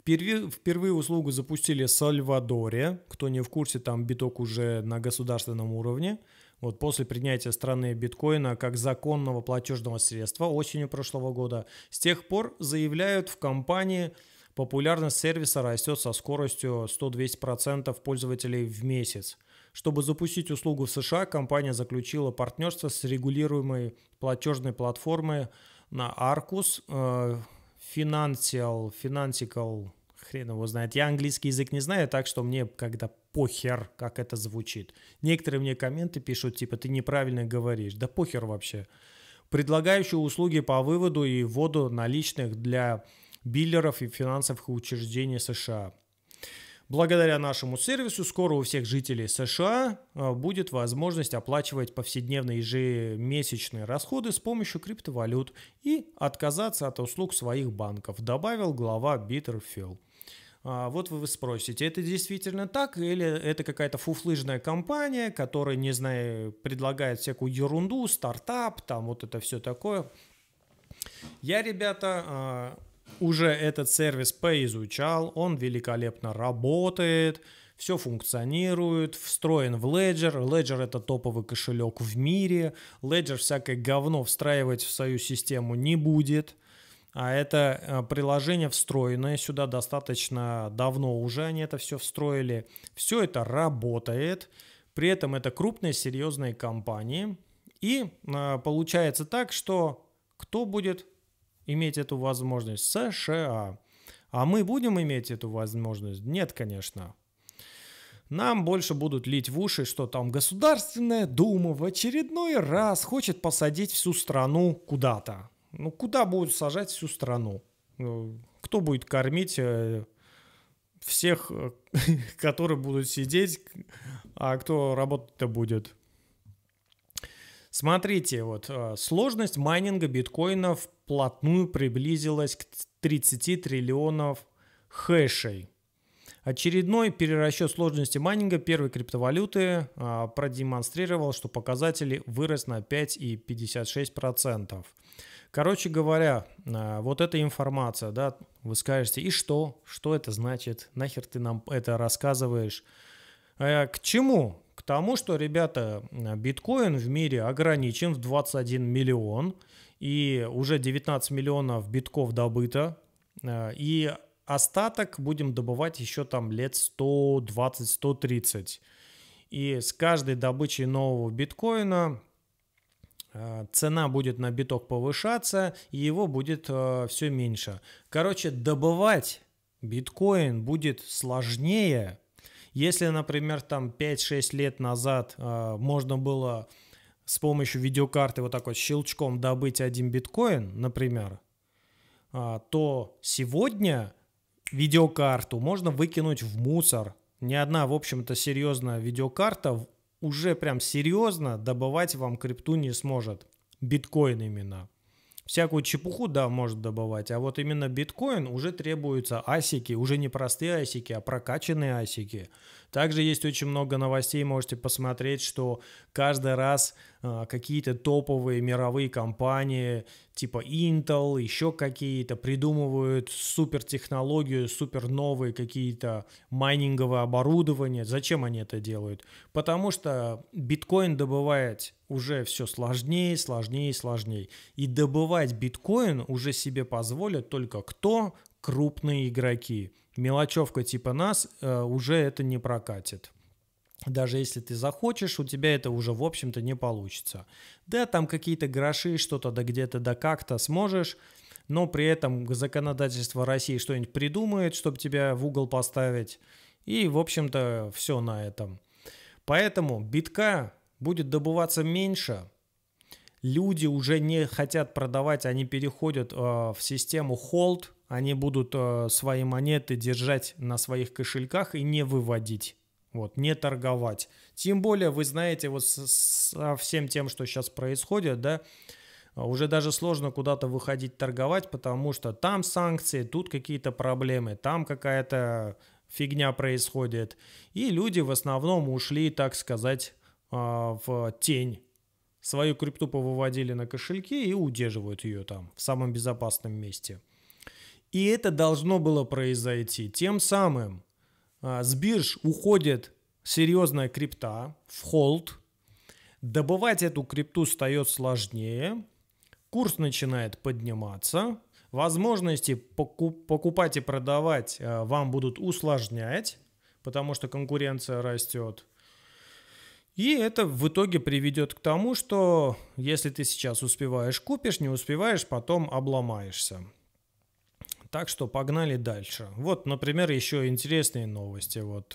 Впервые, впервые услугу запустили в Сальвадоре. Кто не в курсе, там биток уже на государственном уровне. Вот после принятия страны биткоина как законного платежного средства осенью прошлого года, с тех пор заявляют в компании, популярность сервиса растет со скоростью 100-200% пользователей в месяц. Чтобы запустить услугу в США, компания заключила партнерство с регулируемой платежной платформой на Arcus э, Financial, Financial, хрен его знает. Я английский язык не знаю, так что мне когда похер, как это звучит. Некоторые мне комменты пишут, типа, ты неправильно говоришь. Да похер вообще. Предлагающие услуги по выводу и вводу наличных для биллеров и финансовых учреждений США. Благодаря нашему сервису скоро у всех жителей США э, будет возможность оплачивать повседневные ежемесячные расходы с помощью криптовалют и отказаться от услуг своих банков, добавил глава Битерфилл. А, вот вы спросите, это действительно так или это какая-то фуфлыжная компания, которая, не знаю, предлагает всякую ерунду, стартап, там вот это все такое. Я, ребята, а, уже этот сервис поизучал, он великолепно работает, все функционирует, встроен в Ledger. Ledger это топовый кошелек в мире. Ledger всякое говно встраивать в свою систему не будет. А это э, приложение встроенное сюда достаточно давно уже они это все встроили. Все это работает. При этом это крупные серьезные компании. И э, получается так, что кто будет иметь эту возможность? США. А мы будем иметь эту возможность? Нет, конечно. Нам больше будут лить в уши, что там Государственная Дума в очередной раз хочет посадить всю страну куда-то. Ну, куда будут сажать всю страну? Ну, кто будет кормить э, всех, которые будут сидеть, а кто работать-то будет? Смотрите, вот э, сложность майнинга биткоина вплотную приблизилась к 30 триллионов хэшей. Очередной перерасчет сложности майнинга первой криптовалюты э, продемонстрировал, что показатели вырос на 5,56%. Короче говоря, а, вот эта информация, да, вы скажете, и что? Что это значит? Нахер ты нам это рассказываешь? А, к чему? К тому, что, ребята, а, биткоин в мире ограничен в 21 миллион, и уже 19 миллионов битков добыто, и остаток будем добывать еще там лет 120-130. И с каждой добычей нового биткоина Э, цена будет на биток повышаться, и его будет э, все меньше. Короче, добывать биткоин будет сложнее. Если, например, там 5-6 лет назад э, можно было с помощью видеокарты вот так вот щелчком добыть один биткоин, например, то сегодня видеокарту можно выкинуть в мусор. Ни одна, в общем-то, серьезная видеокарта уже прям серьезно добывать вам крипту не сможет. Биткоин именно. Всякую чепуху, да, может добывать, а вот именно биткоин уже требуются асики, уже не простые асики, а прокачанные асики, также есть очень много новостей, можете посмотреть, что каждый раз а, какие-то топовые мировые компании типа Intel, еще какие-то придумывают супер технологию, супер новые какие-то майнинговые оборудования. Зачем они это делают? Потому что биткоин добывает уже все сложнее, сложнее, сложнее. И добывать биткоин уже себе позволят только кто? Крупные игроки мелочевка типа нас э, уже это не прокатит. Даже если ты захочешь, у тебя это уже, в общем-то, не получится. Да, там какие-то гроши, что-то да где-то да как-то сможешь, но при этом законодательство России что-нибудь придумает, чтобы тебя в угол поставить. И, в общем-то, все на этом. Поэтому битка будет добываться меньше. Люди уже не хотят продавать, они переходят э, в систему холд, они будут э, свои монеты держать на своих кошельках и не выводить. Вот, не торговать. Тем более, вы знаете, вот со, со всем тем, что сейчас происходит, да, уже даже сложно куда-то выходить торговать, потому что там санкции, тут какие-то проблемы, там какая-то фигня происходит. И люди в основном ушли, так сказать, э, в тень. Свою крипту повыводили на кошельки и удерживают ее там, в самом безопасном месте. И это должно было произойти. Тем самым а, с бирж уходит серьезная крипта в холд. Добывать эту крипту стает сложнее. Курс начинает подниматься. Возможности покупать и продавать а, вам будут усложнять, потому что конкуренция растет. И это в итоге приведет к тому, что если ты сейчас успеваешь, купишь, не успеваешь, потом обломаешься. Так что погнали дальше. Вот, например, еще интересные новости. Вот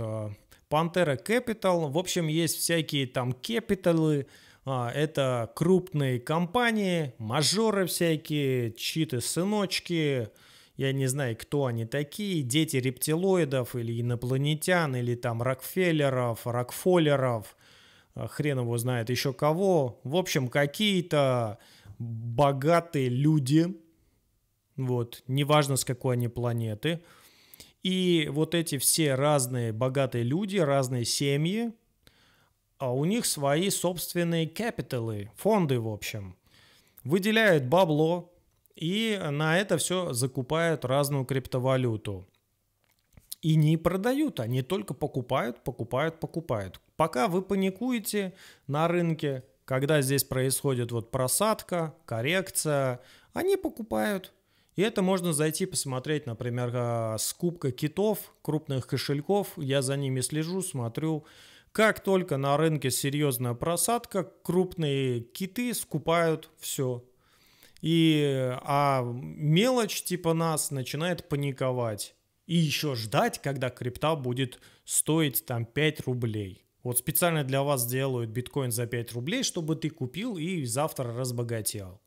Пантера Capital. В общем, есть всякие там капиталы. А, это крупные компании, мажоры всякие, читы-сыночки. Я не знаю, кто они такие. Дети рептилоидов или инопланетян, или там Рокфеллеров, Рокфоллеров. А, хрен его знает еще кого. В общем, какие-то богатые люди, вот, неважно с какой они планеты. И вот эти все разные богатые люди, разные семьи, а у них свои собственные капиталы, фонды, в общем, выделяют бабло и на это все закупают разную криптовалюту. И не продают, они только покупают, покупают, покупают. Пока вы паникуете на рынке, когда здесь происходит вот просадка, коррекция, они покупают – и это можно зайти посмотреть, например, а, скупка китов, крупных кошельков. Я за ними слежу, смотрю. Как только на рынке серьезная просадка, крупные киты скупают все. И, а мелочь типа нас начинает паниковать. И еще ждать, когда крипта будет стоить там 5 рублей. Вот специально для вас делают биткоин за 5 рублей, чтобы ты купил и завтра разбогател.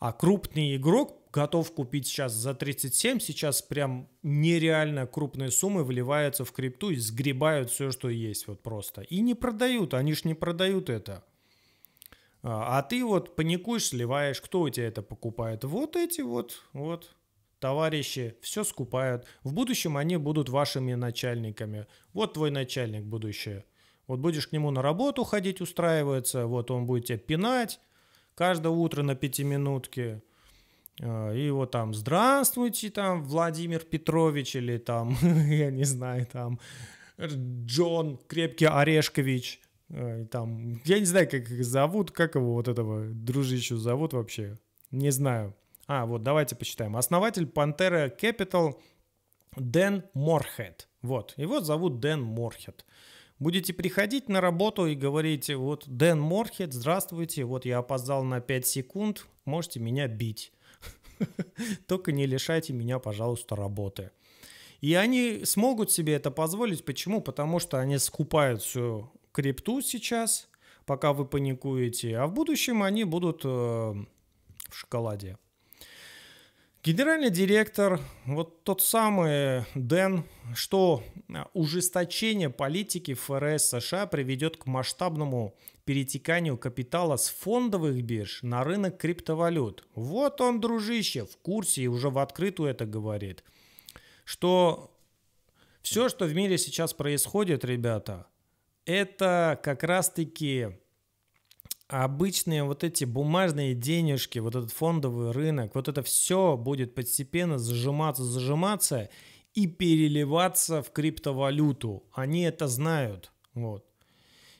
А крупный игрок готов купить сейчас за 37, сейчас прям нереально крупные суммы вливаются в крипту и сгребают все, что есть вот просто. И не продают, они ж не продают это. А, а ты вот паникуешь, сливаешь, кто у тебя это покупает? Вот эти вот, вот, товарищи, все скупают. В будущем они будут вашими начальниками. Вот твой начальник будущее. Вот будешь к нему на работу ходить, устраивается, вот он будет тебя пинать каждое утро на пятиминутке. минутки Э, и вот там «Здравствуйте, там, Владимир Петрович» или там, я не знаю, там, Джон Крепкий Орешкович. Э, там, я не знаю, как их зовут, как его вот этого дружищу зовут вообще. Не знаю. А, вот, давайте почитаем. Основатель Пантера Capital Дэн Морхед. Вот, его зовут Дэн Морхед. Будете приходить на работу и говорите, вот, Дэн Морхед, здравствуйте, вот я опоздал на 5 секунд, можете меня бить. Только не лишайте меня, пожалуйста, работы. И они смогут себе это позволить. Почему? Потому что они скупают всю крипту сейчас, пока вы паникуете, а в будущем они будут э, в шоколаде. Генеральный директор, вот тот самый Дэн, что э, ужесточение политики ФРС США приведет к масштабному перетеканию капитала с фондовых бирж на рынок криптовалют. Вот он, дружище, в курсе и уже в открытую это говорит, что все, что в мире сейчас происходит, ребята, это как раз-таки а обычные вот эти бумажные денежки, вот этот фондовый рынок, вот это все будет постепенно зажиматься, зажиматься и переливаться в криптовалюту. Они это знают. Вот.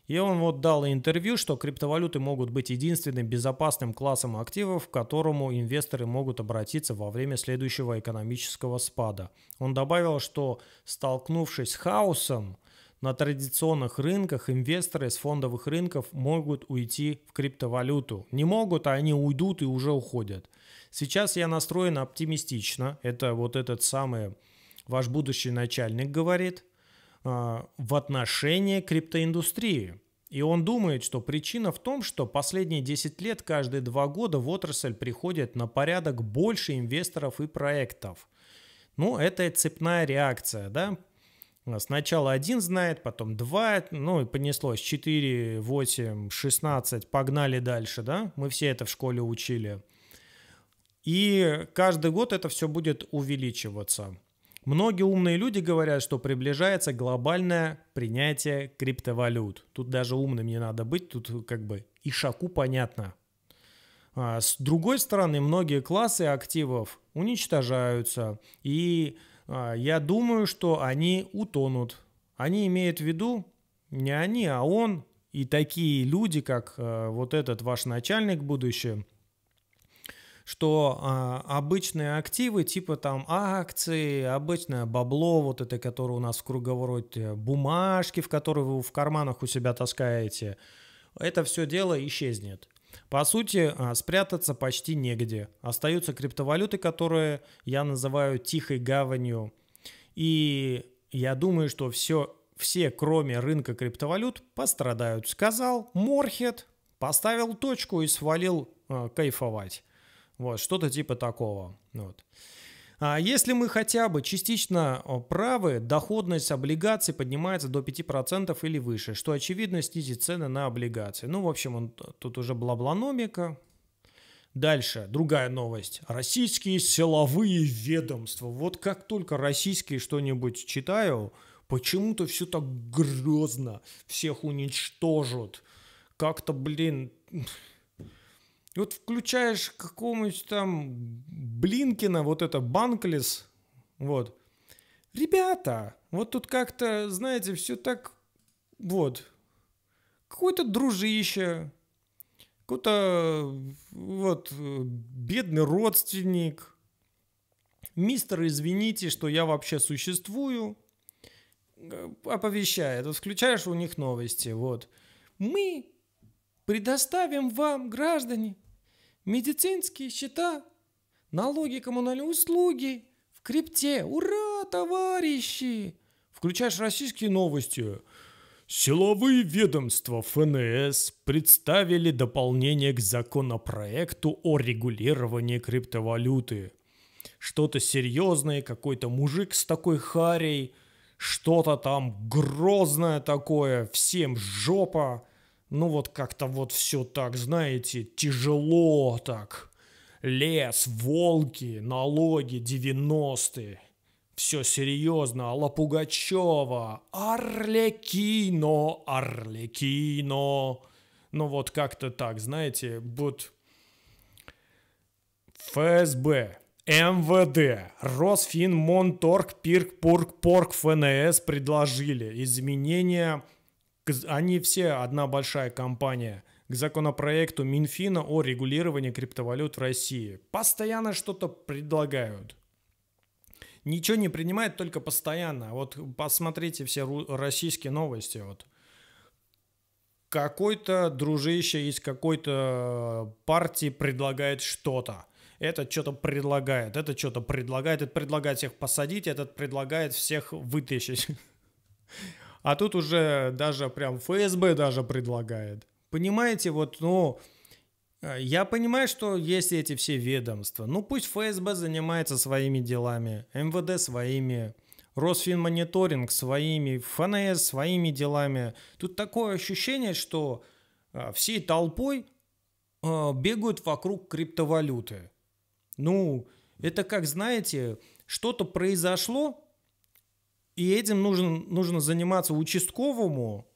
И он вот дал интервью, что криптовалюты могут быть единственным безопасным классом активов, к которому инвесторы могут обратиться во время следующего экономического спада. Он добавил, что столкнувшись с хаосом, на традиционных рынках инвесторы с фондовых рынков могут уйти в криптовалюту. Не могут, а они уйдут и уже уходят. Сейчас я настроен оптимистично. Это вот этот самый ваш будущий начальник говорит а, в отношении криптоиндустрии. И он думает, что причина в том, что последние 10 лет каждые два года в отрасль приходит на порядок больше инвесторов и проектов. Ну, это цепная реакция, да? Э, сначала один знает, потом два, ну и понеслось. 4, 8, 16, погнали дальше, да? Мы все это в школе учили. И каждый год это все будет увеличиваться. Многие умные люди говорят, что приближается глобальное принятие криптовалют. Тут даже умным не надо быть, тут как бы и шаку понятно. А с другой стороны, многие классы активов уничтожаются, и а, я думаю, что они утонут. Они имеют в виду не они, а он и такие люди, как э, вот этот ваш начальник будущее, что а, обычные активы, типа там акции, обычное бабло, вот это, которое у нас в круговороте, бумажки, в которые вы в карманах у себя таскаете, это все дело исчезнет. По сути, а, спрятаться почти негде. Остаются криптовалюты, которые я называю тихой гаванью. И я думаю, что все, все, кроме рынка криптовалют, пострадают. Сказал Морхет, поставил точку и свалил э, кайфовать. Вот, что-то типа такого. Вот. А если мы хотя бы частично правы, доходность облигаций поднимается до 5% или выше, что очевидно снизит цены на облигации. Ну, в общем, он, тут уже блабланомика. Дальше, другая новость. Российские силовые ведомства. Вот как только российские что-нибудь читаю, почему-то все так грозно. Всех уничтожат. Как-то, блин, вот включаешь какому-нибудь там Блинкина, вот это Банклис, вот. Ребята, вот тут как-то, знаете, все так, вот, какое-то дружище, какой-то вот бедный родственник, мистер, извините, что я вообще существую, э, оповещает, вот включаешь у них новости, вот. Мы предоставим вам, граждане, медицинские счета, налоги, коммунальные услуги, в крипте. Ура, товарищи! Включаешь российские новости. Силовые ведомства ФНС представили дополнение к законопроекту о регулировании криптовалюты. Что-то серьезное, какой-то мужик с такой харей, что-то там грозное такое, всем жопа ну вот как-то вот все так, знаете, тяжело так. Лес, волки, налоги, 90-е. Все серьезно, Алла Пугачева, Арлекино, Арлекино. Ну вот как-то так, знаете, вот ФСБ, МВД, Росфинмонторг, Пирк, Пурк, Порк, ФНС предложили изменения они все одна большая компания к законопроекту Минфина о регулировании криптовалют в России. Постоянно что-то предлагают. Ничего не принимает только постоянно. Вот посмотрите все российские новости. Вот какой-то дружище из какой-то э, партии предлагает что-то. Этот что-то предлагает, этот что-то предлагает, этот предлагает всех посадить, этот предлагает всех вытащить. А тут уже даже прям ФСБ даже предлагает. Понимаете, вот, ну, э, я понимаю, что есть эти все ведомства. Ну, пусть ФСБ занимается своими делами, МВД своими, Росфинмониторинг своими, ФНС своими делами. Тут такое ощущение, что э, всей толпой э, бегают вокруг криптовалюты. Ну, это как, знаете, что-то произошло, и этим нужно, нужно заниматься участковому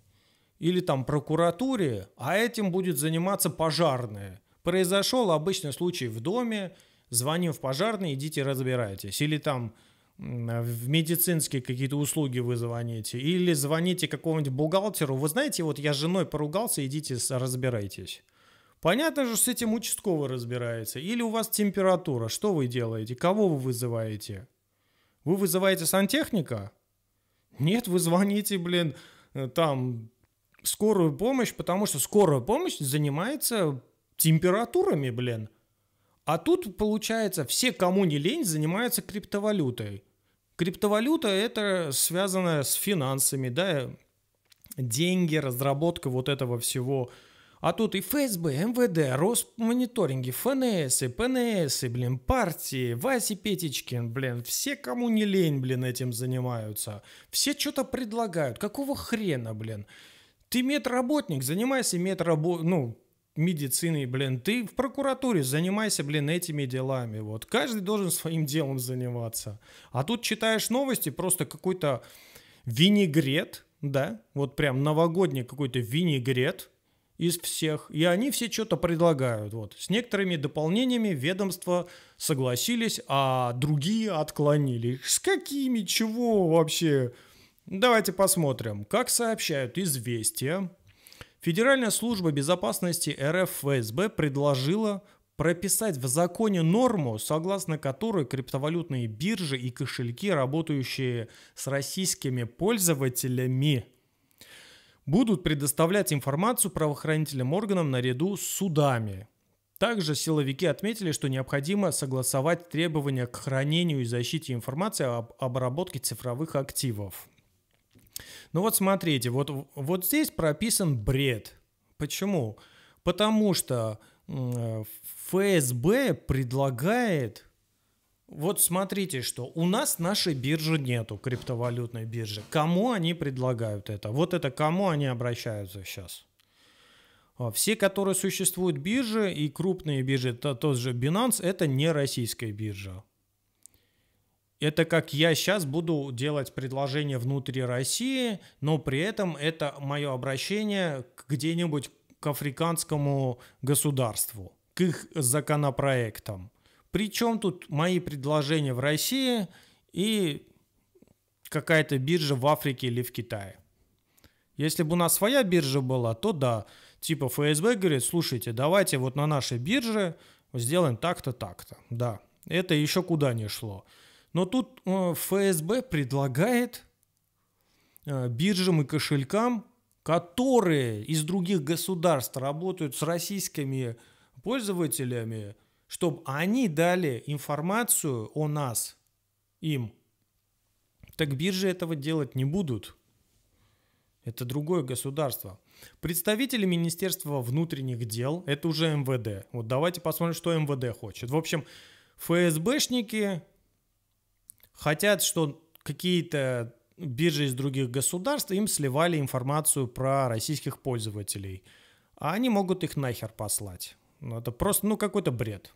или там прокуратуре, а этим будет заниматься пожарные. Произошел обычный случай в доме, звоним в пожарные, идите разбирайтесь. Или там в медицинские какие-то услуги вы звоните, или звоните какому-нибудь бухгалтеру, вы знаете, вот я с женой поругался, идите разбирайтесь. Понятно же, с этим участковый разбирается. Или у вас температура, что вы делаете, кого вы вызываете? Вы вызываете сантехника? Нет, вы звоните, блин, э, там скорую помощь, потому что скорая помощь занимается температурами, блин. А тут, получается, все, кому не лень, занимаются криптовалютой. Криптовалюта – это связано с финансами, да, деньги, разработка вот этого всего – а тут и ФСБ, МВД, Росмониторинги, ФНС, и ПНС, и, блин, партии, Васи Петечкин, блин, все, кому не лень, блин, этим занимаются. Все что-то предлагают. Какого хрена, блин? Ты медработник, занимайся медрабо... ну, медициной, блин. Ты в прокуратуре, занимайся, блин, этими делами. Вот. Каждый должен своим делом заниматься. А тут читаешь новости, просто какой-то винегрет, да, вот прям новогодний какой-то винегрет – из всех, и они все что-то предлагают. Вот. С некоторыми дополнениями ведомства согласились, а другие отклонили. С какими? Чего вообще? Давайте посмотрим. Как сообщают «Известия», Федеральная служба безопасности РФ ФСБ предложила прописать в законе норму, согласно которой криптовалютные биржи и кошельки, работающие с российскими пользователями, будут предоставлять информацию правоохранительным органам наряду с судами. Также силовики отметили, что необходимо согласовать требования к хранению и защите информации об обработке цифровых активов. Ну вот смотрите, вот, вот здесь прописан бред. Почему? Потому что э, ФСБ предлагает вот смотрите, что у нас нашей биржи нету, криптовалютной биржи. Кому они предлагают это? Вот это кому они обращаются сейчас? А, все, которые существуют биржи и крупные биржи, то, тот же Binance, это не российская биржа. Это как я сейчас буду делать предложение внутри России, но при этом это мое обращение где-нибудь к африканскому государству, к их законопроектам – причем тут мои предложения в России и какая-то биржа в Африке или в Китае? Если бы у нас своя биржа была, то да, типа ФСБ говорит, слушайте, давайте вот на нашей бирже сделаем так-то, так-то. Да, это еще куда не шло. Но тут э, ФСБ предлагает э, биржам и кошелькам, которые из других государств работают с российскими пользователями, чтобы они дали информацию о нас им. Так биржи этого делать не будут. Это другое государство. Представители Министерства внутренних дел, это уже МВД. Вот давайте посмотрим, что МВД хочет. В общем, ФСБшники хотят, что какие-то биржи из других государств им сливали информацию про российских пользователей. А они могут их нахер послать. Ну, это просто, ну, какой-то бред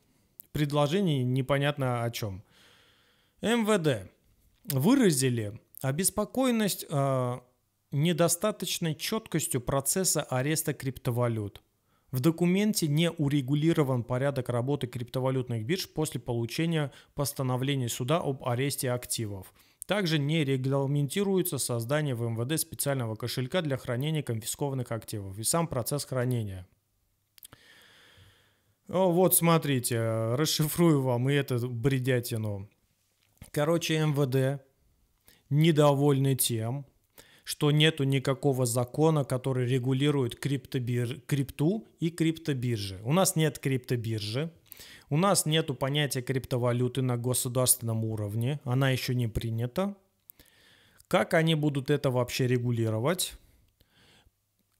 предложении непонятно о чем. МВД выразили обеспокоенность э, недостаточной четкостью процесса ареста криптовалют. В документе не урегулирован порядок работы криптовалютных бирж после получения постановления суда об аресте активов. Также не регламентируется создание в МВД специального кошелька для хранения конфискованных активов и сам процесс хранения. О, вот смотрите, э, расшифрую вам и эту бредятину. Короче, МВД недовольны тем, что нету никакого закона, который регулирует криптобир... крипту и криптобиржи. У нас нет криптобиржи, у нас нет понятия криптовалюты на государственном уровне, она еще не принята. Как они будут это вообще регулировать?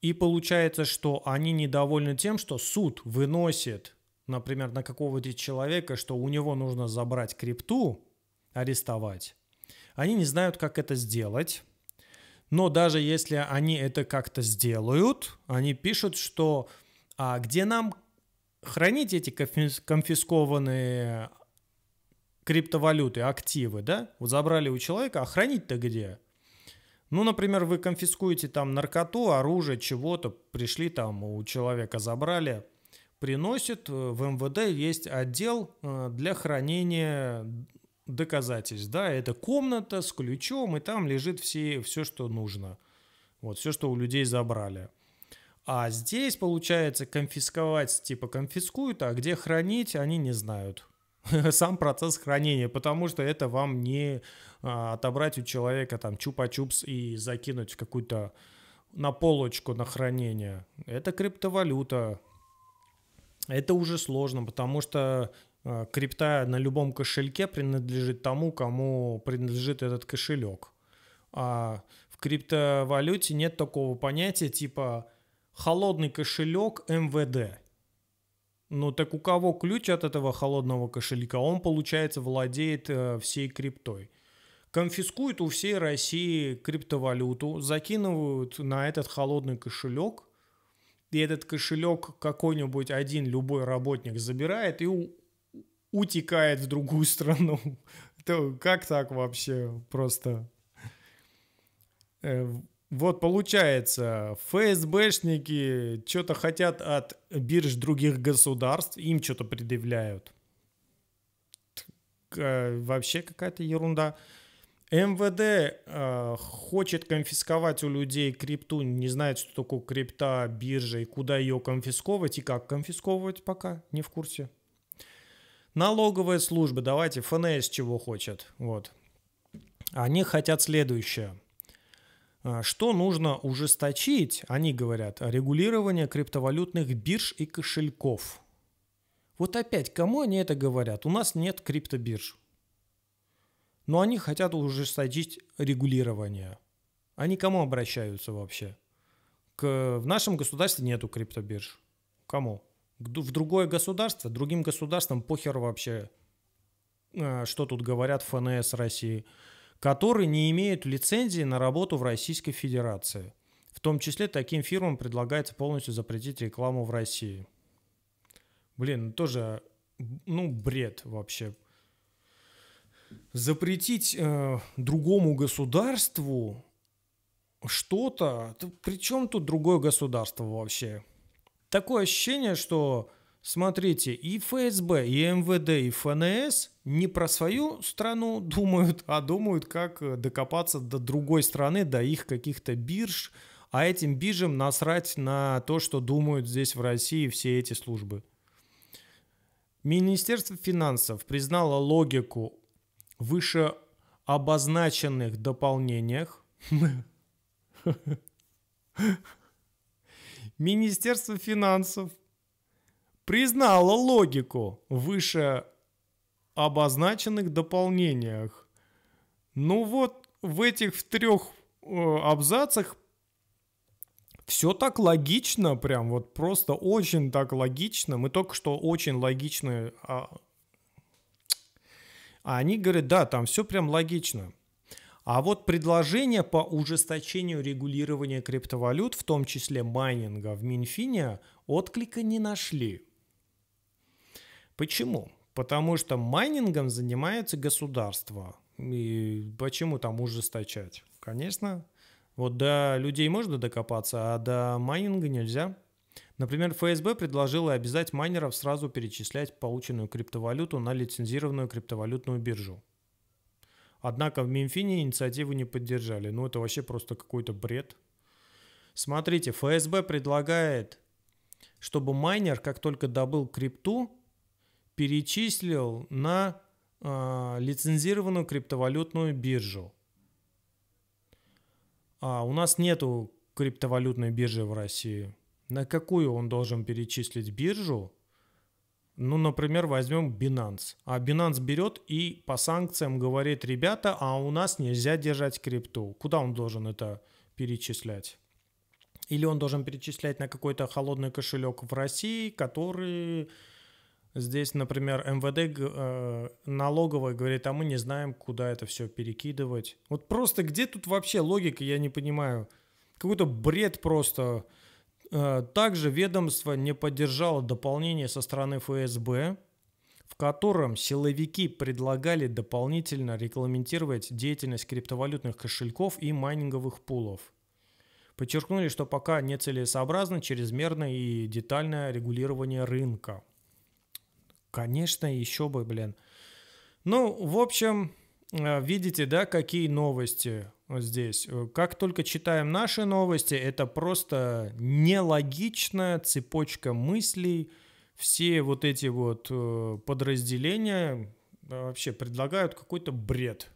И получается, что они недовольны тем, что суд выносит, например, на какого-то человека, что у него нужно забрать крипту, арестовать. Они не знают, как это сделать. Но даже если они это как-то сделают, они пишут, что а где нам хранить эти конфискованные криптовалюты, активы, да? Вот забрали у человека, а хранить-то где? Ну, например, вы конфискуете там наркоту, оружие, чего-то, пришли там у человека, забрали, приносит. Э, в МВД есть отдел э, для хранения доказательств. Да, это комната с ключом, и там лежит все, все что нужно. Вот, все, что у людей забрали. А здесь, получается, конфисковать, типа, конфискуют, а где хранить, они не знают. сам процесс хранения, потому что это вам не а, отобрать у человека там чупа-чупс и закинуть в какую-то на полочку на хранение. Это криптовалюта. Это уже сложно, потому что а, крипта на любом кошельке принадлежит тому, кому принадлежит этот кошелек. А в криптовалюте нет такого понятия типа холодный кошелек МВД. Ну так у кого ключ от этого холодного кошелька, он, получается, владеет э, всей криптой. Конфискуют у всей России криптовалюту, закинывают на этот холодный кошелек, и этот кошелек какой-нибудь один любой работник забирает и у, утекает в другую страну. То как так вообще просто? Э, вот получается, ФСБшники что-то хотят от бирж других государств, им что-то предъявляют. Э, вообще какая-то ерунда. МВД э, хочет конфисковать у людей крипту, не знает, что такое крипта, биржа и куда ее конфисковывать и как конфисковывать пока, не в курсе. Налоговые службы, давайте, ФНС чего хочет, вот. Они хотят следующее – а, что нужно ужесточить, они говорят, регулирование криптовалютных бирж и кошельков. Вот опять, кому они это говорят? У нас нет криптобирж. Но они хотят ужесточить регулирование. Они кому обращаются вообще? К, в нашем государстве нету криптобирж. Кому? В другое государство? Другим государствам похер вообще, а, что тут говорят ФНС России – которые не имеют лицензии на работу в Российской Федерации. В том числе таким фирмам предлагается полностью запретить рекламу в России. Блин, ну тоже, ну, бред вообще. Запретить э, другому государству что-то. При чем тут другое государство вообще? Такое ощущение, что, смотрите, и ФСБ, и МВД, и ФНС не про свою страну думают, а думают, как э, докопаться до другой страны, до их каких-то бирж, а этим биржам насрать на то, что думают здесь в России все эти службы. Министерство финансов признало логику выше обозначенных дополнениях. Министерство финансов признало логику выше обозначенных дополнениях. Ну вот в этих в трех э, абзацах все так логично, прям вот просто очень так логично. Мы только что очень логично. А, а они говорят, да, там все прям логично. А вот предложение по ужесточению регулирования криптовалют, в том числе майнинга в Минфине, отклика не нашли. Почему? Потому что майнингом занимается государство. И почему там ужесточать? Конечно, вот до людей можно докопаться, а до майнинга нельзя. Например, ФСБ предложила обязать майнеров сразу перечислять полученную криптовалюту на лицензированную криптовалютную биржу. Однако в Минфине инициативу не поддержали. Ну это вообще просто какой-то бред. Смотрите, ФСБ предлагает, чтобы майнер, как только добыл крипту, перечислил на э, лицензированную криптовалютную биржу. А у нас нету криптовалютной биржи в России. На какую он должен перечислить биржу? Ну, например, возьмем Binance. А Binance берет и по санкциям говорит, ребята, а у нас нельзя держать крипту. Куда он должен это перечислять? Или он должен перечислять на какой-то холодный кошелек в России, который Здесь, например, МВД э, налоговая говорит, а мы не знаем, куда это все перекидывать. Вот просто где тут вообще логика, я не понимаю. Какой-то бред просто. Э, также ведомство не поддержало дополнение со стороны ФСБ, в котором силовики предлагали дополнительно регламентировать деятельность криптовалютных кошельков и майнинговых пулов. Подчеркнули, что пока нецелесообразно чрезмерное и детальное регулирование рынка. Конечно, еще бы, блин. Ну, в общем, э, видите, да, какие новости э, здесь. Э, как только читаем наши новости, это просто нелогичная цепочка мыслей. Все вот эти вот подразделения вообще предлагают какой-то бред.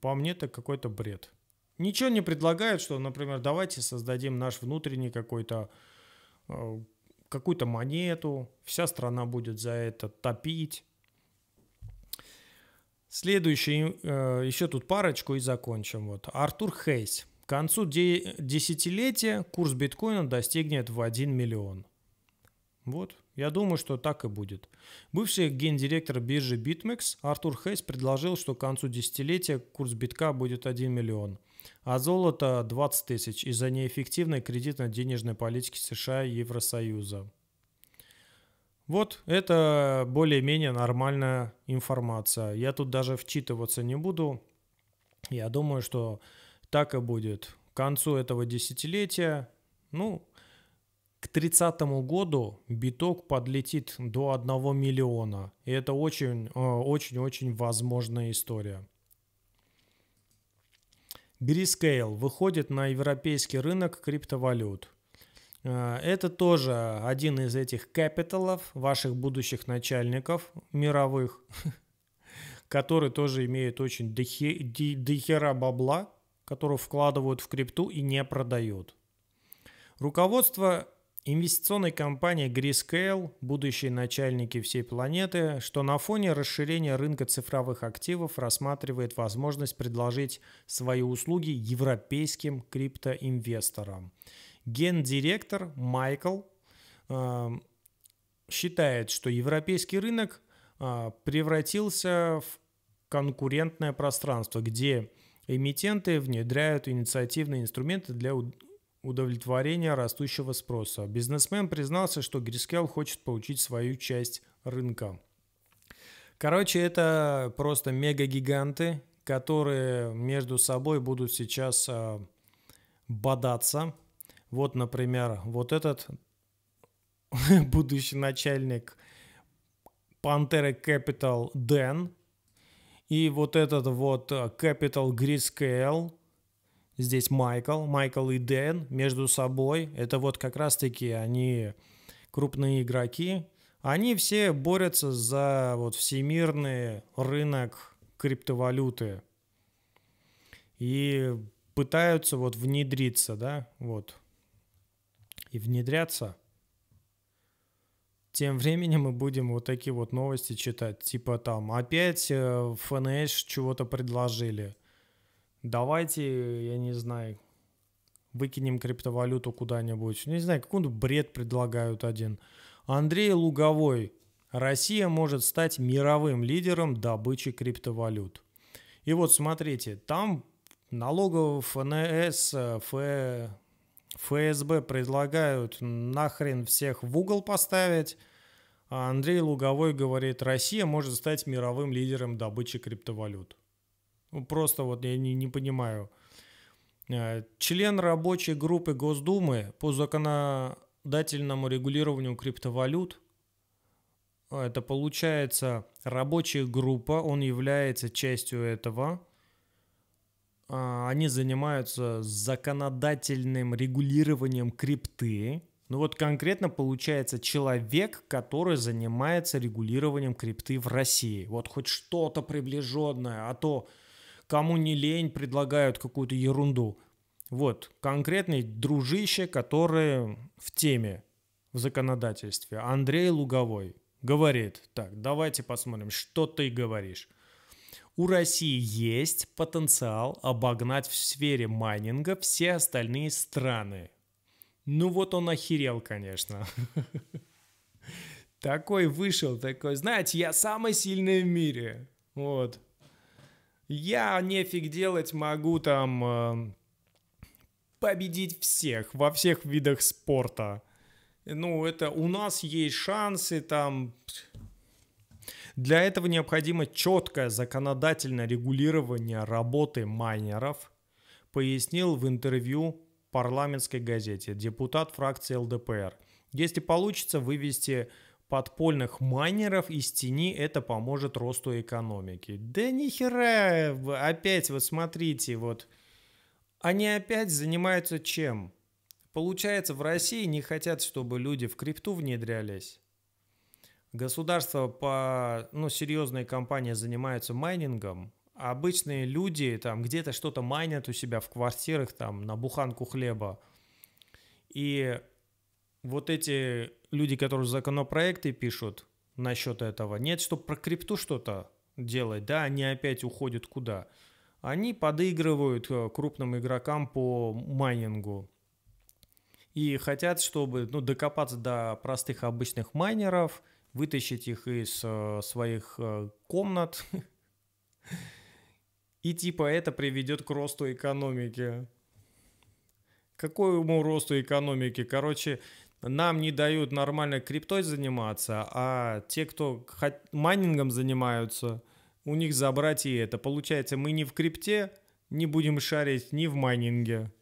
По мне, это какой-то бред. Ничего не предлагают, что, например, давайте создадим наш внутренний какой-то какую-то монету, вся страна будет за это топить. Следующий, э, еще тут парочку и закончим. Вот. Артур Хейс. К концу де- десятилетия курс биткоина достигнет в 1 миллион. Вот, я думаю, что так и будет. Бывший гендиректор биржи BitMEX Артур Хейс предложил, что к концу десятилетия курс битка будет 1 миллион а золото 20 тысяч из-за неэффективной кредитно-денежной политики США и Евросоюза. Вот это более-менее нормальная информация. Я тут даже вчитываться не буду. Я думаю, что так и будет. К концу этого десятилетия, ну, к 30 году биток подлетит до 1 миллиона. И это очень-очень-очень э, возможная история. Бирискейл выходит на европейский рынок криптовалют. Э, это тоже один из этих капиталов, ваших будущих начальников мировых, которые тоже имеют очень дохера бабла, которую вкладывают в крипту и не продают. Руководство инвестиционной компании Grayscale, будущие начальники всей планеты, что на фоне расширения рынка цифровых активов рассматривает возможность предложить свои услуги европейским криптоинвесторам. Гендиректор Майкл э, считает, что европейский рынок э, превратился в конкурентное пространство, где Эмитенты внедряют инициативные инструменты для удовлетворения растущего спроса. Бизнесмен признался, что Грискел хочет получить свою часть рынка. Короче, это просто мега-гиганты, которые между собой будут сейчас э, бодаться. Вот, например, вот этот будущий начальник Пантеры Capital Дэн и вот этот вот а, Capital Grayscale здесь Майкл, Майкл и Дэн между собой, это вот как раз-таки они крупные игроки, они все борются за вот всемирный рынок криптовалюты и пытаются вот внедриться, да, вот, и внедряться. Тем временем мы будем вот такие вот новости читать, типа там опять ФНС э, чего-то предложили – давайте, я не знаю, выкинем криптовалюту куда-нибудь. Ну, не знаю, какой-нибудь бред предлагают один. Андрей Луговой. Россия может стать мировым лидером добычи криптовалют. И вот смотрите, там налогов, ФНС, Ф... ФСБ предлагают нахрен всех в угол поставить. А Андрей Луговой говорит, Россия может стать мировым лидером добычи криптовалют. Ну, просто вот я не, не понимаю. Э, член рабочей группы Госдумы по законодательному регулированию криптовалют. Это получается рабочая группа, он является частью этого. А, они занимаются законодательным регулированием крипты. Ну вот конкретно получается человек, который занимается регулированием крипты в России. Вот хоть что-то приближенное, а то кому не лень, предлагают какую-то ерунду. Вот, конкретный дружище, который в теме в законодательстве. Андрей Луговой говорит, так, давайте посмотрим, что ты говоришь. У России есть потенциал обогнать в сфере майнинга все остальные страны. Ну вот он охерел, конечно. Такой вышел, такой, знаете, я самый сильный в мире. Вот я нефиг делать, могу там эм, победить всех во всех видах спорта. Ну, это у нас есть шансы там... Для этого необходимо четкое законодательное регулирование работы майнеров, пояснил в интервью парламентской газете депутат фракции ЛДПР. Если получится вывести подпольных майнеров из тени это поможет росту экономики. Да нихера, опять вот смотрите, вот они опять занимаются чем? Получается, в России не хотят, чтобы люди в крипту внедрялись. Государство по, ну, серьезные компании занимаются майнингом, обычные люди там где-то что-то майнят у себя в квартирах, там, на буханку хлеба. И вот эти люди, которые законопроекты пишут насчет этого, нет, чтобы про крипту что-то делать, да, они опять уходят куда? Они подыгрывают э, крупным игрокам по майнингу и хотят, чтобы ну, докопаться до простых обычных майнеров, вытащить их из э, своих э, комнат. И типа это приведет к росту экономики. Какому росту экономики? Короче, нам не дают нормально криптой заниматься, а те, кто майнингом занимаются, у них забрать и это. Получается, мы не в крипте, не будем шарить ни в майнинге.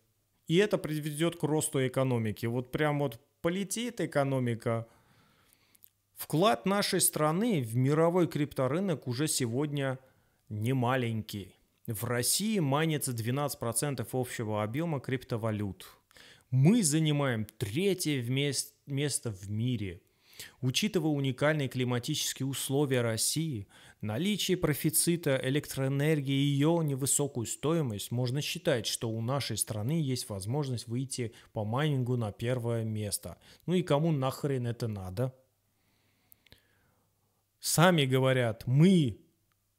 И это приведет к росту экономики. Вот прям вот полетит экономика. Вклад нашей страны в мировой крипторынок уже сегодня не маленький. В России майнится 12% общего объема криптовалют – мы занимаем третье место в мире. Учитывая уникальные климатические условия России, наличие профицита электроэнергии и ее невысокую стоимость, можно считать, что у нашей страны есть возможность выйти по майнингу на первое место. Ну и кому нахрен это надо? Сами говорят, мы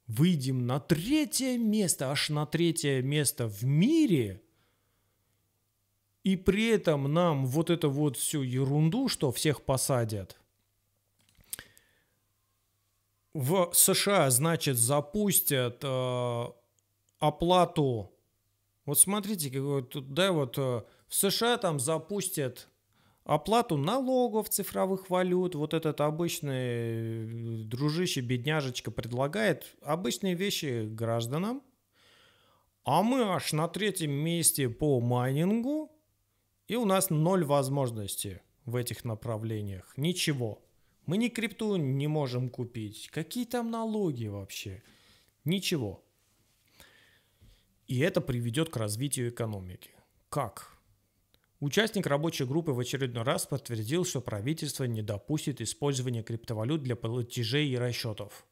выйдем на третье место, аж на третье место в мире – и при этом нам вот это вот всю ерунду, что всех посадят, в США, значит, запустят э, оплату. Вот смотрите, тут да, вот э, в США там запустят оплату налогов цифровых валют. Вот этот обычный э, дружище, бедняжечка предлагает обычные вещи гражданам. А мы аж на третьем месте по майнингу. И у нас ноль возможностей в этих направлениях. Ничего. Мы ни крипту не можем купить. Какие там налоги вообще? Ничего. И это приведет к развитию экономики. Как? Участник рабочей группы в очередной раз подтвердил, что правительство не допустит использования криптовалют для платежей и расчетов.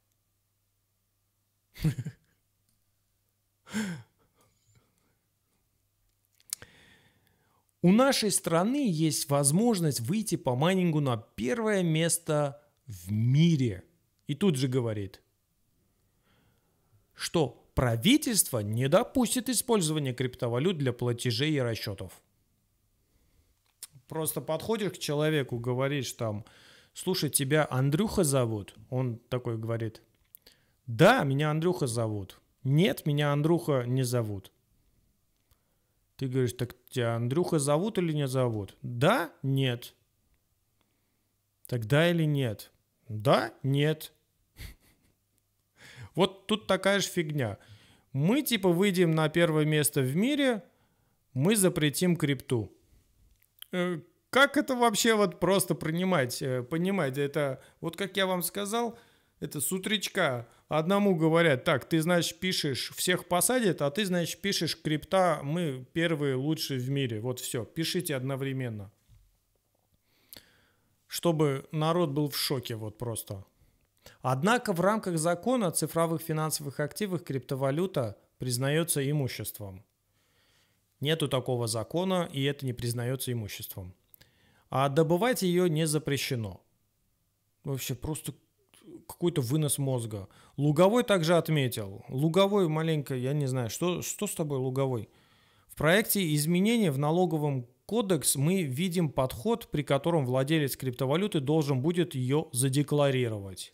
У нашей страны есть возможность выйти по майнингу на первое место в мире. И тут же говорит, что правительство не допустит использования криптовалют для платежей и расчетов. Просто подходишь к человеку, говоришь там, слушай, тебя Андрюха зовут? Он такой говорит, да, меня Андрюха зовут. Нет, меня Андрюха не зовут. Ты говоришь, так тебя Андрюха зовут или не зовут? Да? Нет. Тогда или нет? Да? Нет. Вот тут такая же фигня. Мы типа выйдем на первое место в мире, мы запретим крипту. Э, как это вообще вот просто принимать, э, понимать? Это вот как я вам сказал, это с утречка Одному говорят, так, ты, значит, пишешь, всех посадят, а ты, значит, пишешь крипта, мы первые, лучшие в мире. Вот все, пишите одновременно. Чтобы народ был в шоке вот просто. Однако в рамках закона о цифровых финансовых активах криптовалюта признается имуществом. Нету такого закона, и это не признается имуществом. А добывать ее не запрещено. Вообще просто какой-то вынос мозга. Луговой также отметил. Луговой маленько, я не знаю, что, что с тобой, Луговой? В проекте изменения в налоговом кодекс мы видим подход, при котором владелец криптовалюты должен будет ее задекларировать.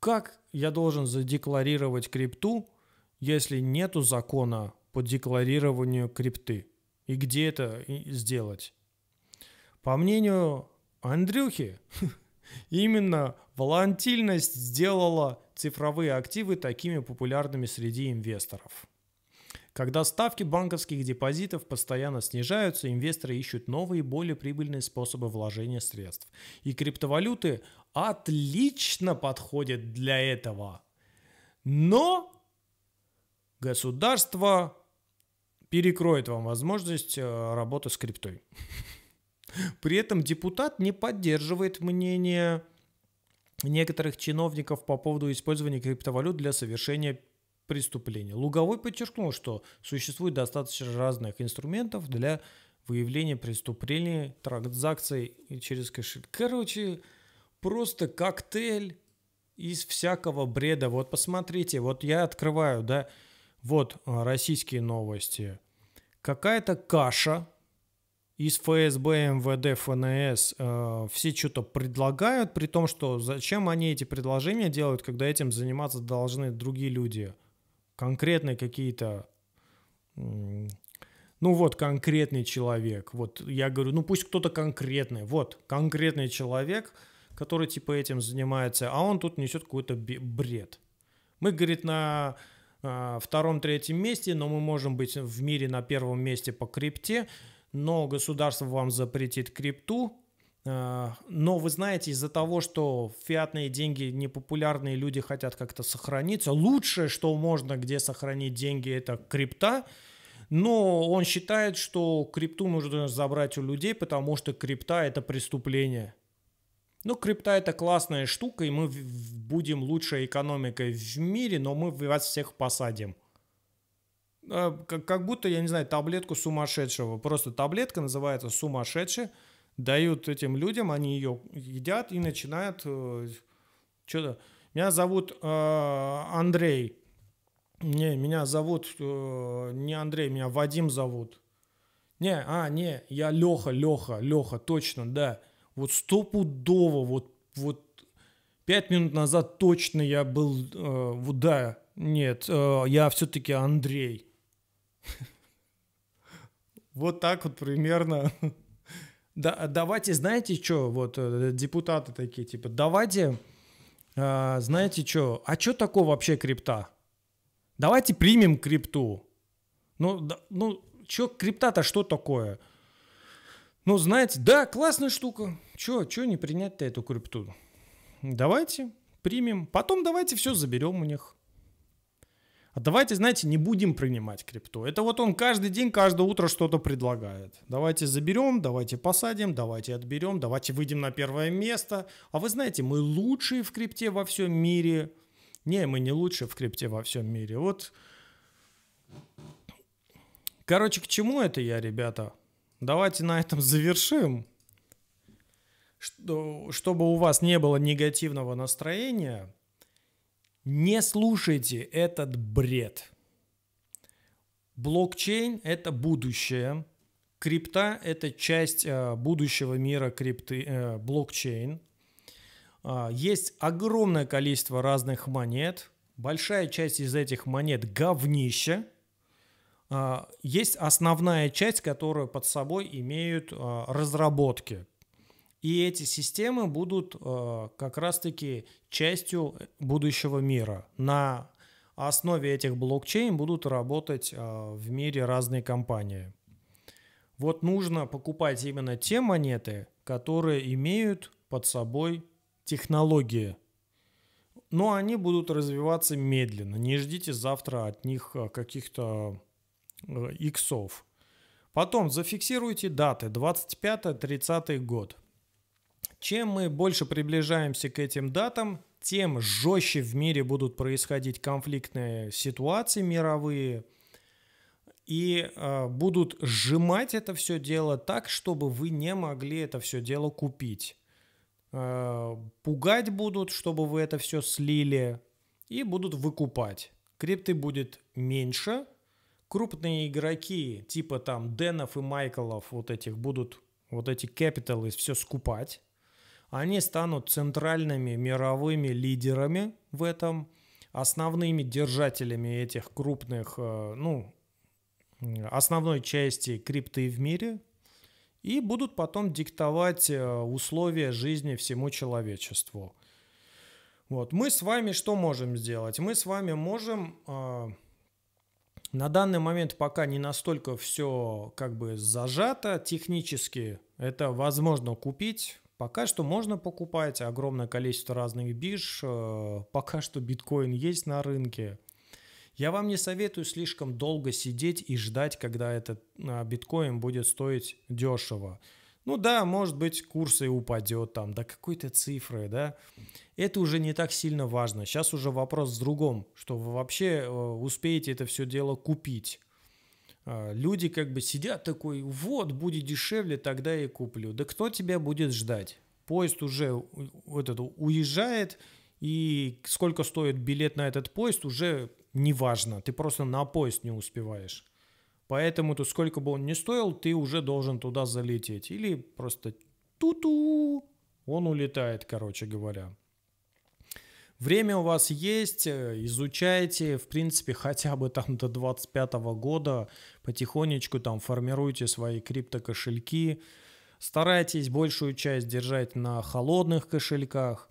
Как я должен задекларировать крипту, если нету закона по декларированию крипты? И где это сделать? По мнению Андрюхи, именно Волатильность сделала цифровые активы такими популярными среди инвесторов. Когда ставки банковских депозитов постоянно снижаются, инвесторы ищут новые, более прибыльные способы вложения средств. И криптовалюты отлично подходят для этого. Но государство перекроет вам возможность э, работы с криптой. При этом депутат не поддерживает мнение некоторых чиновников по поводу использования криптовалют для совершения преступлений. Луговой подчеркнул, что существует достаточно разных инструментов для выявления преступлений, транзакций через кошель. Короче, просто коктейль из всякого бреда. Вот посмотрите, вот я открываю, да, вот э, российские новости. Какая-то каша из ФСБ, МВД, ФНС э, все что-то предлагают, при том, что зачем они эти предложения делают, когда этим заниматься должны другие люди, конкретные какие-то, ну вот конкретный человек, вот я говорю, ну пусть кто-то конкретный, вот конкретный человек, который типа этим занимается, а он тут несет какой-то бред. Мы, говорит, на э, втором-третьем месте, но мы можем быть в мире на первом месте по крипте, но государство вам запретит крипту. А, но вы знаете, из-за того, что фиатные деньги непопулярные, люди хотят как-то сохраниться. Лучшее, что можно где сохранить деньги, это крипта. Но он считает, что крипту нужно забрать у людей, потому что крипта это преступление. Ну, крипта это классная штука, и мы будем лучшей экономикой в мире, но мы вас всех посадим. Э, как, как будто, я не знаю, таблетку сумасшедшего. Просто таблетка называется сумасшедший. Дают этим людям, они ее едят и начинают э, что-то. Меня зовут э, Андрей. Не, меня зовут э, не Андрей, меня Вадим зовут. Не, а, не, я Леха, Леха, Леха, точно, да. Вот стопудово, вот, вот пять минут назад точно я был, э, вот, да, нет, э, я все-таки Андрей. Вот так вот примерно. Да, давайте, знаете что, вот э, депутаты такие, типа, давайте, э, знаете что, а что такое вообще крипта? Давайте примем крипту. Ну, да, ну, что, крипта-то что такое? Ну, знаете, да, классная штука. Чё, чё не принять-то эту крипту? Давайте примем. Потом давайте все заберем у них. А давайте, знаете, не будем принимать крипту. Это вот он каждый день, каждое утро что-то предлагает. Давайте заберем, давайте посадим, давайте отберем, давайте выйдем на первое место. А вы знаете, мы лучшие в крипте во всем мире. Не, мы не лучшие в крипте во всем мире. Вот. Короче, к чему это я, ребята? Давайте на этом завершим. Чтобы у вас не было негативного настроения, не слушайте этот бред. Блокчейн – это будущее. Крипта – это часть э, будущего мира крипты, э, блокчейн. А, есть огромное количество разных монет. Большая часть из этих монет – говнище. А, есть основная часть, которая под собой имеют а, разработки, и эти системы будут э, как раз-таки частью э, будущего мира. На основе этих блокчейн будут работать э, в мире разные компании. Вот нужно покупать именно те монеты, которые имеют под собой технологии. Но они будут развиваться медленно. Не ждите завтра от них э, каких-то э, иксов. Потом зафиксируйте даты 25-30 год. Чем мы больше приближаемся к этим датам, тем жестче в мире будут происходить конфликтные ситуации мировые, и э, будут сжимать это все дело так, чтобы вы не могли это все дело купить. Э, пугать будут, чтобы вы это все слили, и будут выкупать. Крипты будет меньше, крупные игроки типа там Денов и Майклов вот этих будут вот эти капиталы все скупать, они станут центральными мировыми лидерами в этом, основными держателями этих крупных, э, ну, основной части крипты в мире и будут потом диктовать э, условия жизни всему человечеству. Вот. Мы с вами что можем сделать? Мы с вами можем э, на данный момент пока не настолько все как бы зажато технически. Это возможно купить Пока что можно покупать огромное количество разных бирж. Э, пока что биткоин есть на рынке. Я вам не советую слишком долго сидеть и ждать, когда этот а, биткоин будет стоить дешево. Ну да, может быть, курс и упадет там до какой-то цифры, да. Это уже не так сильно важно. Сейчас уже вопрос в другом, что вы вообще э, успеете это все дело купить. А, люди как бы сидят такой, вот, будет дешевле, тогда я куплю. Да кто тебя будет ждать? Поезд уже вот это, уезжает, и сколько стоит билет на этот поезд, уже не важно. Ты просто на поезд не успеваешь. Поэтому то сколько бы он ни стоил, ты уже должен туда залететь. Или просто ту-ту, он улетает, короче говоря. Время у вас есть, э, изучайте, в принципе, хотя бы там до 25 года, потихонечку там формируйте свои криптокошельки, старайтесь большую часть держать на холодных кошельках,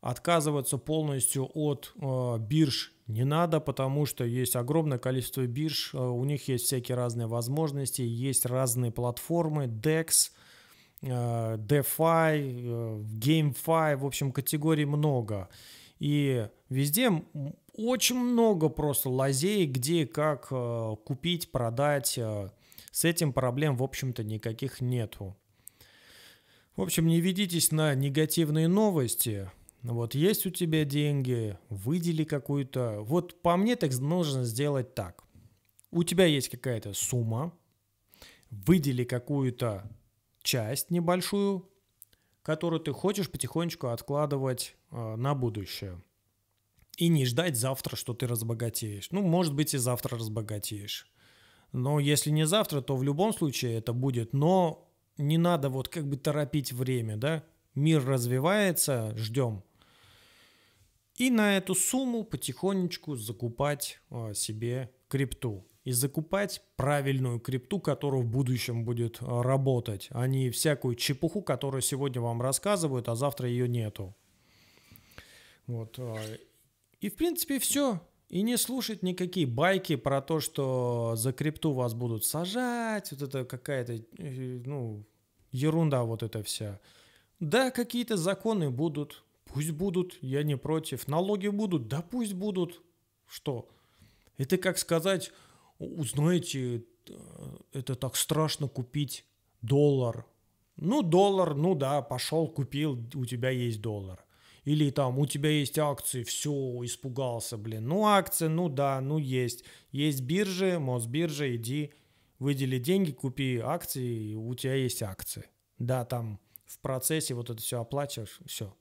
отказываться полностью от э, бирж не надо, потому что есть огромное количество бирж, э, у них есть всякие разные возможности, есть разные платформы, DEX, э, DeFi, э, GameFi, в общем, категорий много. И везде очень много просто лазей, где как э, купить, продать. Э, с этим проблем, в общем-то, никаких нету. В общем, не ведитесь на негативные новости. Вот есть у тебя деньги, выдели какую-то. Вот по мне так нужно сделать так. У тебя есть какая-то сумма, выдели какую-то часть небольшую которую ты хочешь потихонечку откладывать э, на будущее. И не ждать завтра, что ты разбогатеешь. Ну, может быть, и завтра разбогатеешь. Но если не завтра, то в любом случае это будет. Но не надо вот как бы торопить время, да? Мир развивается, ждем. И на эту сумму потихонечку закупать э, себе крипту и закупать правильную крипту, которая в будущем будет э, работать, а не всякую чепуху, которую сегодня вам рассказывают, а завтра ее нету. Вот. Э, и в принципе все. И не слушать никакие байки про то, что за крипту вас будут сажать, вот это какая-то, э, ну, ерунда вот эта вся. Да, какие-то законы будут, пусть будут, я не против. Налоги будут, да пусть будут. Что? Это как сказать, узнаете, э, это так страшно купить доллар. Ну, доллар, ну да, пошел, купил, у тебя есть доллар. Или там, у тебя есть акции, все, испугался, блин. Ну, акции, ну да, ну есть. Есть биржи, Мосбиржа, иди, выдели деньги, купи акции, у тебя есть акции. Да, там в процессе вот это все оплачиваешь, все.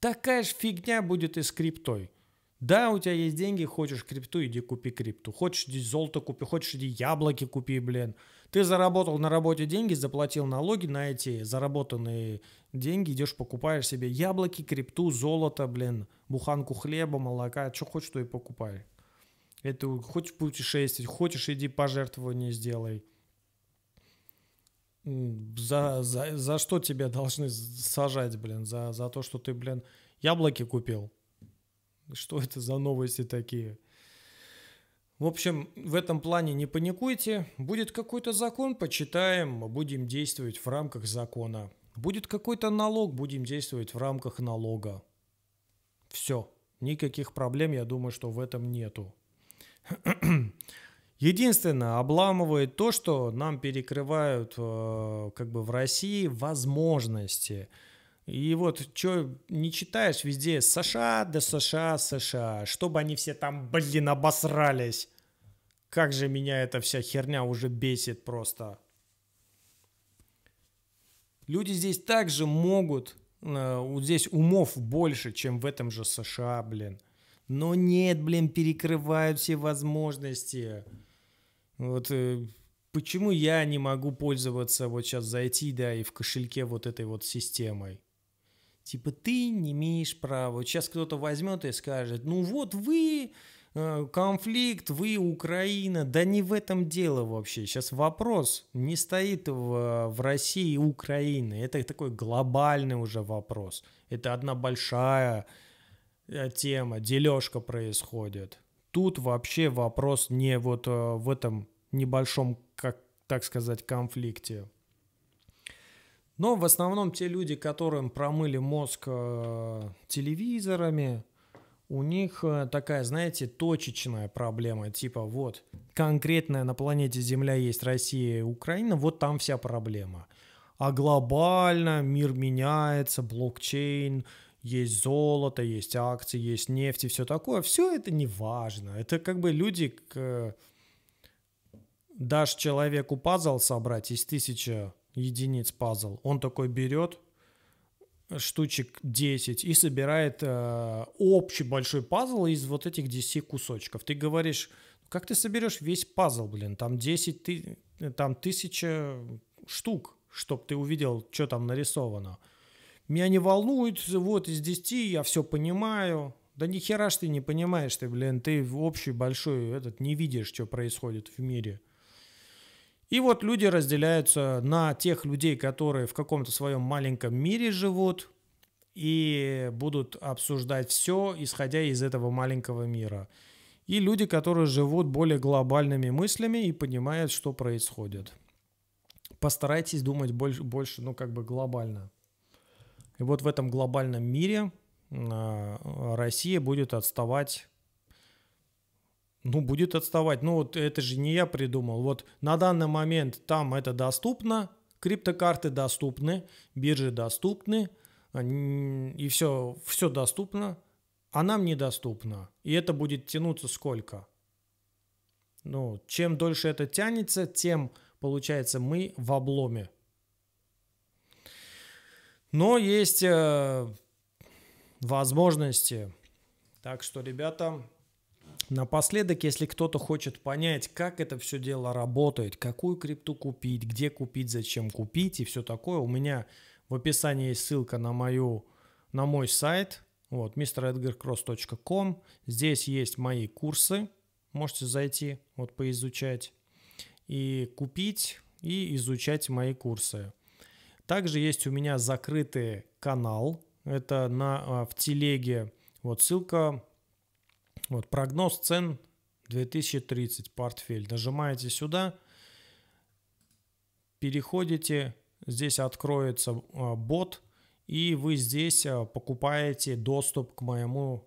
Такая же фигня будет и с криптой. Да, у тебя есть деньги, хочешь крипту, иди купи крипту. Хочешь, иди золото купи, хочешь, иди яблоки купи, блин. Ты заработал на работе деньги, заплатил налоги на эти заработанные деньги, идешь покупаешь себе яблоки, крипту, золото, блин, буханку хлеба, молока, что хочешь, то и покупай. Это хочешь путешествовать, хочешь, иди пожертвование сделай. За, за, за что тебя должны сажать, блин? За, за то, что ты, блин, яблоки купил? Что это за новости такие? В общем, в этом плане не паникуйте. Будет какой-то закон, почитаем, будем действовать в рамках закона. Будет какой-то налог, будем действовать в рамках налога. Все. Никаких проблем, я думаю, что в этом нету. Единственное, обламывает то, что нам перекрывают э, как бы в России возможности. И вот что не читаешь везде США, да США, США, чтобы они все там, блин, обосрались. Как же меня эта вся херня уже бесит просто. Люди здесь также могут, э, здесь умов больше, чем в этом же США, блин. Но нет, блин, перекрывают все возможности. Вот э, почему я не могу пользоваться вот сейчас зайти, да, и в кошельке вот этой вот системой? Типа ты не имеешь права. Вот сейчас кто-то возьмет и скажет, ну вот вы э, конфликт, вы Украина. Да не в этом дело вообще. Сейчас вопрос не стоит в, в России и Украины. Это такой глобальный уже вопрос. Это одна большая э, тема, дележка происходит. Тут вообще вопрос не вот э, в этом небольшом, как так сказать, конфликте. Но в основном те люди, которым промыли мозг э, телевизорами, у них э, такая, знаете, точечная проблема, типа вот конкретная на планете Земля есть Россия и Украина, вот там вся проблема. А глобально мир меняется, блокчейн, есть золото, есть акции, есть нефть и все такое. Все это не важно. Это как бы люди, к... Э, дашь человеку пазл собрать из тысячи единиц пазл. Он такой берет штучек 10 и собирает э, общий большой пазл из вот этих 10 кусочков. Ты говоришь, как ты соберешь весь пазл, блин, там 10, ты, там тысяча штук, чтобы ты увидел, что там нарисовано. Меня не волнует, вот из 10 я все понимаю. Да ни хера ж ты не понимаешь, ты, блин, ты в общий большой этот не видишь, что происходит в мире. И вот люди разделяются на тех людей, которые в каком-то своем маленьком мире живут и будут обсуждать все, исходя из этого маленького мира. И люди, которые живут более глобальными мыслями и понимают, что происходит. Постарайтесь думать больше, больше ну как бы глобально. И вот в этом глобальном мире а, Россия будет отставать ну, будет отставать. Ну, вот это же не я придумал. Вот на данный момент там это доступно, криптокарты доступны, биржи доступны, и все, все доступно, а нам недоступно. И это будет тянуться сколько? Ну, чем дольше это тянется, тем, получается, мы в обломе. Но есть э, возможности. Так что, ребята, Напоследок, если кто-то хочет понять, как это все дело работает, какую крипту купить, где купить, зачем купить и все такое, у меня в описании есть ссылка на, мою, на мой сайт, вот, mredgarcross.com. Здесь есть мои курсы, можете зайти, вот, поизучать и купить, и изучать мои курсы. Также есть у меня закрытый канал, это на, а, в телеге, вот ссылка вот, прогноз цен 2030, портфель. Нажимаете сюда, переходите, здесь откроется а, бот, и вы здесь а, покупаете доступ к моему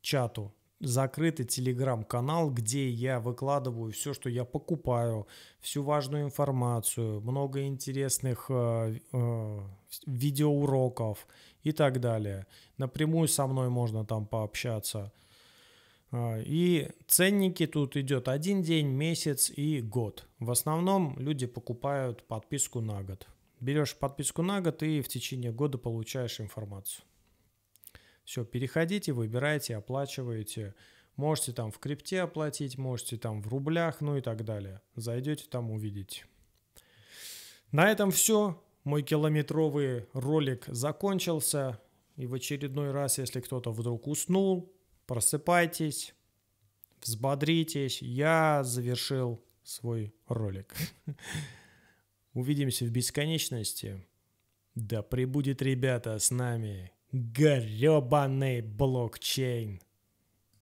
чату. Закрытый телеграм-канал, где я выкладываю все, что я покупаю, всю важную информацию, много интересных э, э, видеоуроков и так далее. Напрямую со мной можно там пообщаться. А, и ценники тут идет один день, месяц и год. В основном люди покупают подписку на год. Берешь подписку на год и в течение года получаешь информацию. Все, переходите, выбирайте, оплачиваете. Можете там в крипте оплатить, можете там в рублях, ну и так далее. Зайдете там, увидите. На этом все. Мой километровый ролик закончился. И в очередной раз, если кто-то вдруг уснул, просыпайтесь, взбодритесь. Я завершил свой ролик. Увидимся в бесконечности. Да прибудет, ребята, с нами гребаный блокчейн.